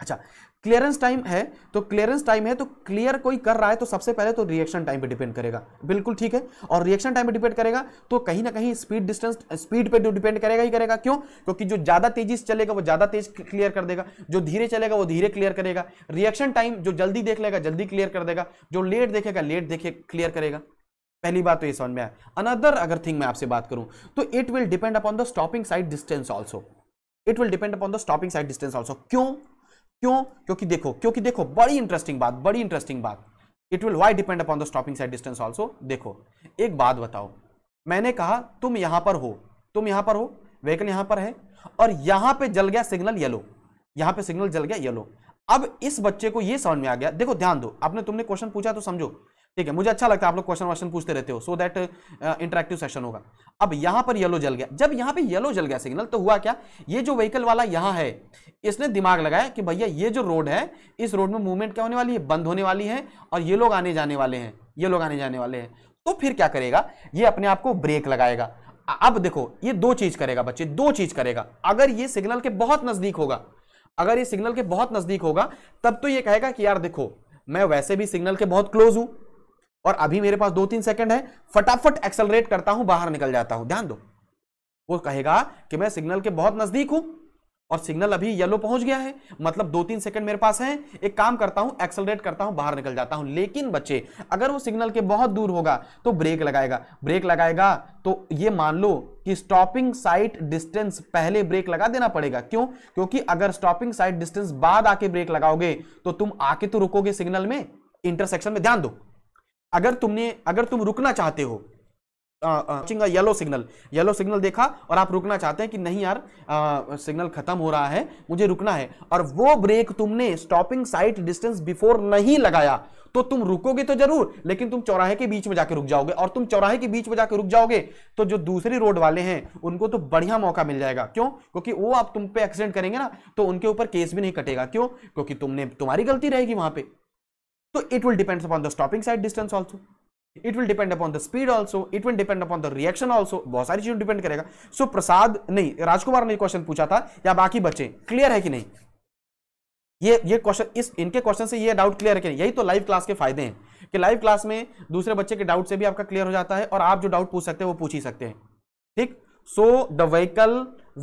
अच्छा क्लियरेंस टाइम है तो क्लियरेंस टाइम है तो क्लियर कोई कर रहा है तो सबसे पहले तो रिएक्शन टाइम पे डिपेंड करेगा बिल्कुल ठीक है और रिएक्शन टाइम पे डिपेंड करेगा तो कहीं ना कहीं स्पीड डिस्टेंस स्पीड पे डिपेंड तो करेगा ही करेगा क्यों क्योंकि जो ज्यादा तेजी से चलेगा वो ज्यादा तेज क्लियर कर देगा जो धीरे चलेगा वो धीरे क्लियर करेगा रिएक्शन टाइम जो जल्दी देख लेगा जल्दी क्लियर कर देगा जो लेट देखेगा लेट देखे क्लियर करेगा पहली बात तो ये समझ में आया अनदर अगर थिंग मैं आपसे बात करूं तो it will depend upon the stopping sight distance also it will depend upon the stopping sight distance also क्यों क्यों क्योंकि देखो क्योंकि देखो बड़ी इंटरेस्टिंग बात बड़ी इंटरेस्टिंग बात it will why depend upon the stopping sight distance also देखो एक बात बताओ मैंने कहा तुम यहां पर हो तुम यहां पर हो वेहकल यहां पर है और यहां पे जल गया सिग्नल येलो यहां पे सिग्नल जल गया येलो अब इस बच्चे को यह समझ में आ गया देखो ध्यान दो आपने तुमने क्वेश्चन पूछा तो समझो ठीक है मुझे अच्छा लगता है आप लोग क्वेश्चन वेश्चन पूछते रहते हो सो दैट इंटरेक्टिव सेशन होगा अब यहां पर येलो जल गया जब यहां पर येलो जल गया सिग्नल तो हुआ क्या ये जो व्हीकल वाला यहां है इसने दिमाग लगाया कि भैया ये जो रोड है इस रोड में मूवमेंट क्या होने वाली है बंद होने वाली है और ये लोग आने जाने वाले हैं ये लोग आने जाने वाले हैं तो फिर क्या करेगा ये अपने आप को ब्रेक लगाएगा अब देखो ये दो चीज करेगा बच्चे दो चीज करेगा अगर ये सिग्नल के बहुत नजदीक होगा अगर ये सिग्नल के बहुत नजदीक होगा तब तो ये कहेगा कि यार देखो मैं वैसे भी सिग्नल के बहुत क्लोज हूं और अभी मेरे पास दो तीन सेकंड है फटाफट एक्सलरेट करता हूं बाहर निकल जाता हूं ध्यान दो वो कहेगा कि मैं सिग्नल के बहुत नजदीक हूं और सिग्नल अभी येलो पहुंच गया है मतलब दो तीन सेकंड मेरे पास है एक काम करता हूं एक्सलरेट करता हूं बाहर निकल जाता हूं लेकिन बच्चे अगर वो सिग्नल के बहुत दूर होगा तो ब्रेक लगाएगा ब्रेक लगाएगा तो ये मान लो कि स्टॉपिंग साइट डिस्टेंस पहले ब्रेक लगा देना पड़ेगा क्यों क्योंकि अगर स्टॉपिंग साइट डिस्टेंस बाद आके ब्रेक लगाओगे तो तुम आके तो रुकोगे सिग्नल में इंटरसेक्शन में ध्यान दो अगर तुमने अगर तुम रुकना चाहते हो चिंगा येलो सिग्नल येलो सिग्नल देखा और आप रुकना चाहते हैं कि नहीं यार आ, सिग्नल खत्म हो रहा है मुझे रुकना है और वो ब्रेक तुमने स्टॉपिंग साइट डिस्टेंस बिफोर नहीं लगाया तो तुम रुकोगे तो जरूर लेकिन तुम चौराहे के बीच में जाकर रुक जाओगे और तुम चौराहे के बीच में जाकर रुक जाओगे तो जो दूसरी रोड वाले हैं उनको तो बढ़िया मौका मिल जाएगा क्यों क्योंकि वो आप तुम पे एक्सीडेंट करेंगे ना तो उनके ऊपर केस भी नहीं कटेगा क्यों क्योंकि तुमने तुम्हारी गलती रहेगी वहां पर So it will depend upon the stopping side distance also. It will depend upon the speed also. It will depend upon the reaction also. बहुत सारी चीज डिपेंड करेगा. So प्रसाद नहीं राजकुमार ने क्वेश्चन पूछा था या बाकी बच्चे क्लियर है कि नहीं ये ये क्वेश्चन इस इनके क्वेश्चन से ये डाउट क्लियर है यही तो लाइव क्लास के फायदे हैं कि लाइव क्लास में दूसरे बच्चे के डाउट से भी आपका क्लियर हो जाता है और आप जो डाउट पूछ सकते हैं वो पूछ ही सकते हैं ठीक so the vehicle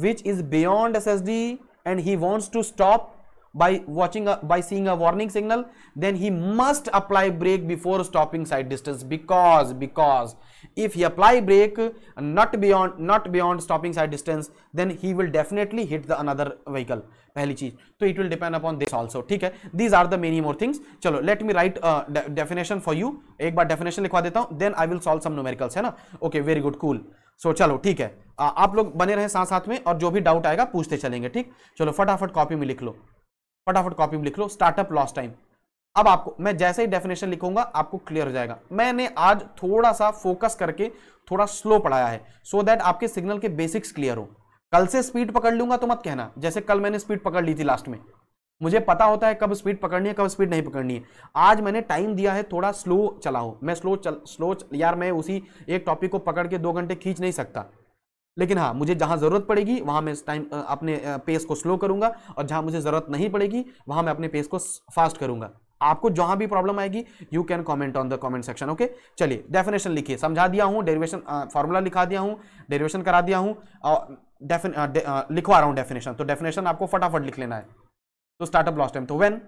which is beyond SSD and he wants to stop by watching a, by seeing a warning signal then he must apply brake before stopping side distance because because if he apply brake not beyond not beyond stopping side distance then he will definitely hit the another vehicle पहली चीज तो it will depend upon this also ठीक है these are the many more things चलो let me write definition for you एक बार definition लिखवा देता हूं then I will solve some numericals है ना okay very good cool so चलो ठीक है uh, आप लोग बने रहे साथ साथ में और जो भी डाउट आएगा पूछते चलेंगे ठीक चलो फटाफट कॉपी में लिख लो फटाफट कॉपी में लिख लो स्टार्टअप लॉस टाइम अब आपको मैं जैसे ही डेफिनेशन लिखूंगा आपको क्लियर हो जाएगा मैंने आज थोड़ा सा फोकस करके थोड़ा स्लो पढ़ाया है सो so दैट आपके सिग्नल के बेसिक्स क्लियर हो कल से स्पीड पकड़ लूंगा तो मत कहना जैसे कल मैंने स्पीड पकड़ ली थी लास्ट में मुझे पता होता है कब स्पीड पकड़नी है कब स्पीड नहीं पकड़नी है आज मैंने टाइम दिया है थोड़ा स्लो चलाओ मैं स्लो चल स्लो चल, यार मैं उसी एक टॉपिक को पकड़ के दो घंटे खींच नहीं सकता लेकिन हाँ मुझे जहाँ ज़रूरत पड़ेगी वहाँ मैं इस टाइम अपने पेस को स्लो करूँगा और जहाँ मुझे ज़रूरत नहीं पड़ेगी वहाँ मैं अपने पेस को फास्ट करूँगा आपको जहां भी प्रॉब्लम आएगी you can comment on the comment section okay चलिए डेफिनेशन लिखिए समझा दिया हूं डेरिवेशन फॉर्मूला लिखा दिया हूं डेरिवेशन करा दिया हूं और लिखवा रहा हूं डेफिनेशन तो डेफिनेशन आपको फटाफट लिख लेना है तो स्टार्टअप लॉस्ट टाइम तो when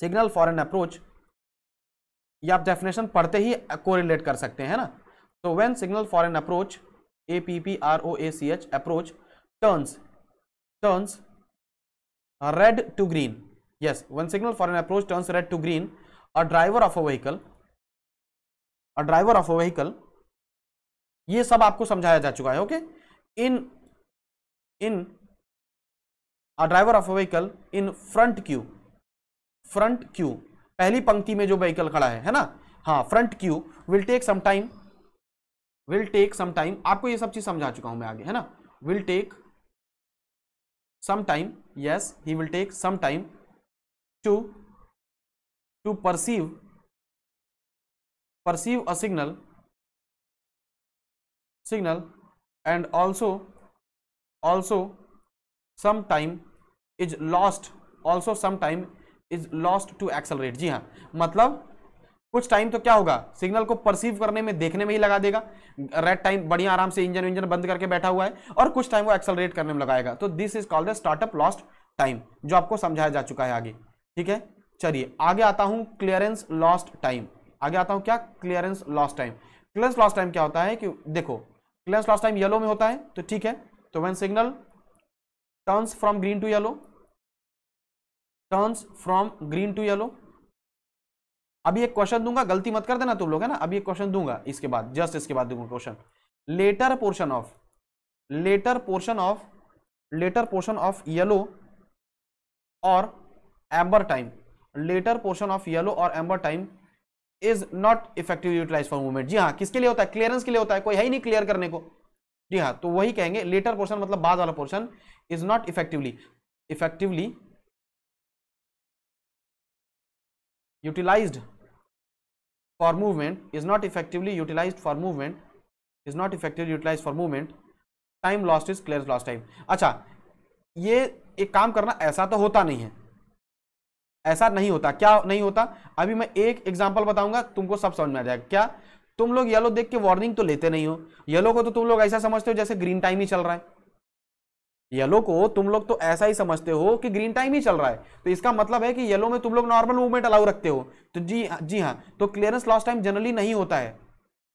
signal for an approach ये आप डेफिनेशन पढ़ते ही कोरिलेट कर सकते हैं ना तो when signal for an approach A P P R O A C H approach turns turns red to green yes one signal for an approach turns red to green a driver of a vehicle a driver of a vehicle ये सब आपको समझाया जा चुका है okay in in a driver of a vehicle in front queue front queue पहली पंक्ति में जो व्हीकल खड़ा है है ना हाँ front queue will take some time will take some time आपको ये सब चीज समझा चुका हूं मैं आगे है ना will take some time yes he will take some time to to perceive perceive a signal signal and also also some time is lost also some time is lost to accelerate जी हाँ मतलब कुछ time तो क्या होगा signal को perceive करने में देखने में ही लगा देगा रेड टाइम बढ़िया आराम से इंजन इंजन बंद करके बैठा हुआ है और कुछ टाइम वो एक्सलरेट करने में लगाएगा तो this is called the startup lost time जो आपको समझाया जा चुका है आगे ठीक है चलिए आगे आता हूँ क्लियरेंस लॉस्ट टाइम आगे आता हूँ क्या clearance lost time clearance lost time क्या होता है कि देखो क्लियरेंस लॉस्ट टाइम येलो में होता है तो ठीक है तो when signal turns from green to yellow turns from green to yellow अभी एक क्वेश्चन दूंगा गलती मत कर देना तुम लोग है ना अभी एक क्वेश्चन दूंगा इसके बाद जस्ट इसके बाद दूंगा question latter portion of latter portion of latter portion of yellow और amber time latter portion of yellow और amber time is not effective utilise for movement जी हाँ किसके लिए होता है क्लियरेंस के लिए होता है कोई है ही नहीं क्लियर करने को जी हाँ तो वही कहेंगे लेटर पोर्शन मतलब बाद वाला portion is not effectively effectively utilised for movement is not effectively utilized for movement is not effectively utilized for movement time lost is clear lost time अच्छा ये एक काम करना ऐसा तो होता नहीं है ऐसा नहीं होता क्या नहीं होता अभी मैं एक एग्जाम्पल बताऊंगा तुमको सब समझ में आ जाएगा क्या तुम लोग येलो देख के वार्निंग तो लेते नहीं हो येलो को तो तुम लोग ऐसा समझते हो जैसे ग्रीन टाइम ही चल रहा है येलो को तुम लोग तो ऐसा ही समझते हो कि ग्रीन टाइम ही चल रहा है तो इसका मतलब है कि येलो में तुम लोग नॉर्मल मूवमेंट अलाउ रखते हो तो जी हाँ, जी हाँ तो क्लियरेंस लॉस टाइम जनरली नहीं होता है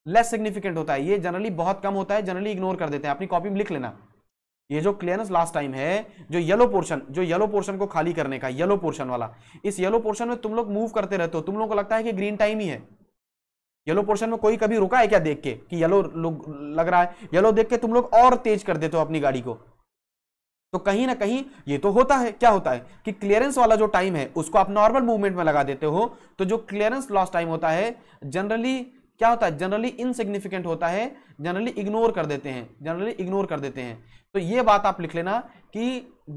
लेस सिग्निफिकेंट होता है ये जनरली बहुत कम होता है जनरली इग्नोर कर देते हैं अपनी कॉपी में लिख लेना ये जो क्लियरेंस लास्ट टाइम है जो येलो पोर्शन जो येलो पोर्शन को खाली करने का येलो पोर्शन वाला इस येलो पोर्शन में तुम लोग मूव करते रहते हो तुम लोगों को लगता है कि ग्रीन टाइम ही है येलो पोर्शन में कोई कभी रुका है क्या देख के कि येलो लग रहा है येलो देख के तुम लोग और तेज कर देते हो अपनी गाड़ी को तो कहीं ना कहीं ये तो होता है क्या होता है कि क्लियरेंस वाला जो टाइम है उसको आप नॉर्मल मूवमेंट में लगा देते हो तो जो क्लियरेंस लॉस टाइम होता है जनरली क्या होता है जनरली इनसिग्निफिकेंट होता है जनरली इग्नोर कर देते हैं जनरली इग्नोर कर देते हैं तो ये बात आप लिख लेना कि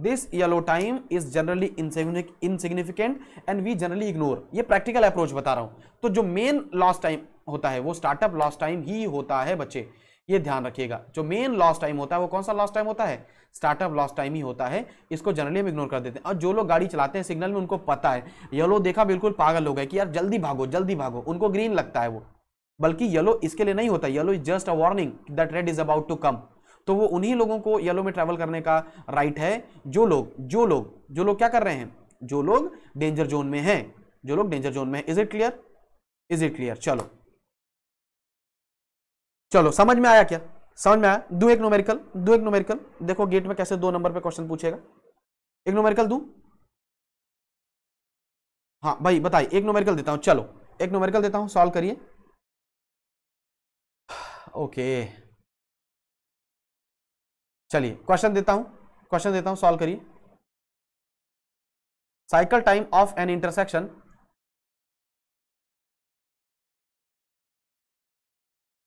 this yellow time is generally insignificant and we generally ignore ये प्रैक्टिकल अप्रोच बता रहा हूं तो जो मेन लॉस टाइम होता है वो स्टार्टअप लॉस टाइम ही होता है बच्चे ये ध्यान रखिएगा जो मेन लॉस टाइम होता है वो कौन सा लॉस टाइम होता है स्टार्टअप लॉस टाइम ही होता है इसको जनरली हम इग्नोर कर देते हैं और जो लोग गाड़ी चलाते हैं सिग्नल में उनको पता है येलो देखा बिल्कुल पागल हो गए कि यार जल्दी भागो जल्दी भागो उनको ग्रीन लगता है वो बल्कि येलो इसके लिए नहीं होता yellow is just a warning that red is about to come तो वो उन्हीं लोगों को येलो में ट्रैवल करने का राइट है जो लोग जो लोग जो लोग क्या कर रहे हैं जो लोग डेंजर जोन में हैं जो लोग डेंजर जोन में is it clear is it clear चलो चलो समझ में आया क्या समझ में आया दो एक नोमेरिकल दो एक नोमेरिकल देखो गेट में कैसे दो नंबर पे क्वेश्चन पूछेगा एक नोमेरिकल दू हाँ भाई बताइए एक नोमेरिकल देता हूँ चलो एक नोमेरिकल देता हूं सॉल्व करिए ओके चलिए क्वेश्चन देता हूं क्वेश्चन देता हूं सॉल्व करिए cycle time of an intersection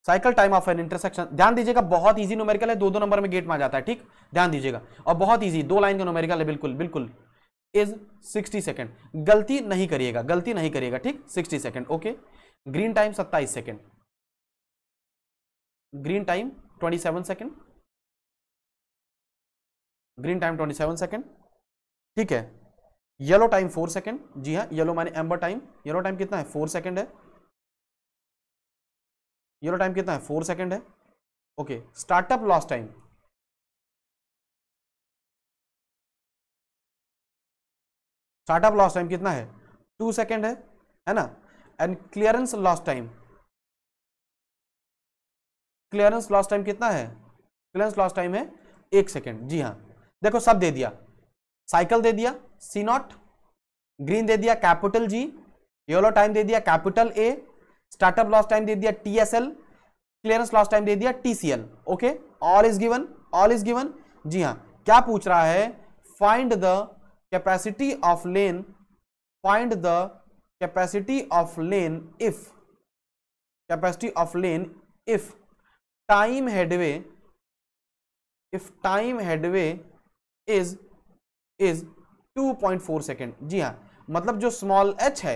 cycle time of an intersection ध्यान दीजिएगा बहुत इजी नोमेरिकल है दो दो नंबर में गेट में आ जाता है ठीक ध्यान दीजिएगा और बहुत इजी दो लाइन का नोमेरिकल है बिल्कुल बिल्कुल इज 60 सेकेंड गलती नहीं करिएगा गलती नहीं करिएगा ठीक 60 second okay green time 27 second green time 27 second green time 27 second ठीक है येलो टाइम फोर सेकेंड जी हाँ येलो माने एम्बर टाइम येलो टाइम कितना है फोर सेकेंड है ये वाला टाइम कितना है फोर सेकेंड है okay startup loss time startup loss time कितना है टू सेकेंड है है ना and clearance loss time clearance loss time कितना है क्लियरेंस लॉस टाइम है एक सेकेंड जी हाँ देखो सब दे दिया साइकिल दे दिया सी नॉट ग्रीन दे दिया कैपिटल जी येलो टाइम दे दिया capital A startup loss time दे दिया T S L clearance loss time दे दिया T C L okay all is given all is given जी हाँ क्या पूछ रहा है find the capacity of lane find the capacity of lane if capacity of lane if time headway if time headway is is 2.4 second जी हाँ मतलब जो स्मॉल एच है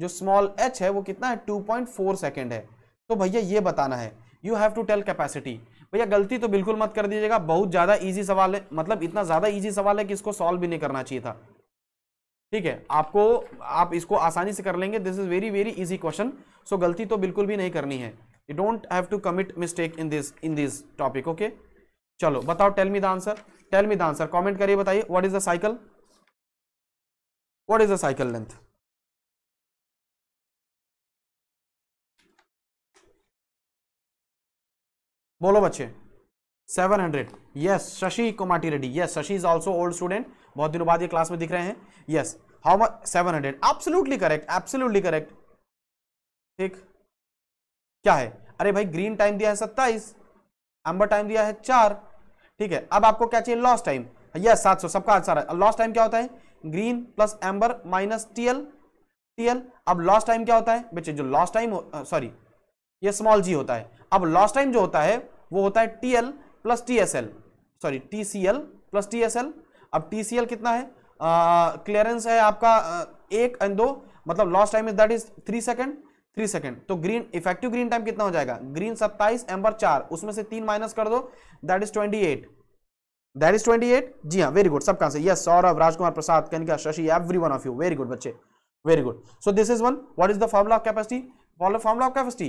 जो स्मॉल एच है वो कितना है 2.4 सेकेंड है तो भैया ये बताना है you have to tell capacity भैया गलती तो बिल्कुल मत कर दीजिएगा बहुत ज़्यादा ईजी सवाल है मतलब इतना ज़्यादा ईजी सवाल है कि इसको सॉल्व भी नहीं करना चाहिए था ठीक है आपको आप इसको आसानी से कर लेंगे this is very very easy question so गलती तो बिल्कुल भी नहीं करनी है you don't have to commit mistake in this in this topic okay चलो बताओ tell me the answer tell me the answer comment करिए बताइए what is the cycle what is the cycle length बोलो बच्चे seven hundred yes Shashi Kumati Reddy yes Shashi is also old student बहुत दिनों बाद ये क्लास में दिख रहे हैं yes how much seven hundred absolutely correct absolutely correct ठीक क्या है अरे भाई ग्रीन टाइम दिया है सत्ताईस एम्बर टाइम दिया है चार ठीक है अब आपको क्या चाहिए लॉस्ट टाइम यस सात सौ सबका आंसर है लॉस्ट टाइम क्या होता है green plus amber minus TL TL अब लॉस्ट टाइम क्या होता है बच्चे जो लॉस्ट टाइम सॉरी ये स्मॉल जी होता है अब लॉस टाइम जो होता है वो होता है T L plus T S L sorry T C L plus T S L अब टी सी एल कितना है क्लियरेंस है आपका uh, एक एंड दो मतलब loss time is that is three second three second तो ग्रीन इफेक्टिव ग्रीन टाइम कितना हो जाएगा ग्रीन सत्ताईस एम्बर चार उसमें से तीन माइनस कर दो that is twenty eight that is twenty eight जी हाँ वेरी गुड सबका से yes Saurabh Rajkumar Prasad Kanika Shashi every one of you very good बच्चे very good so this is one what is the formula of capacity formula of capacity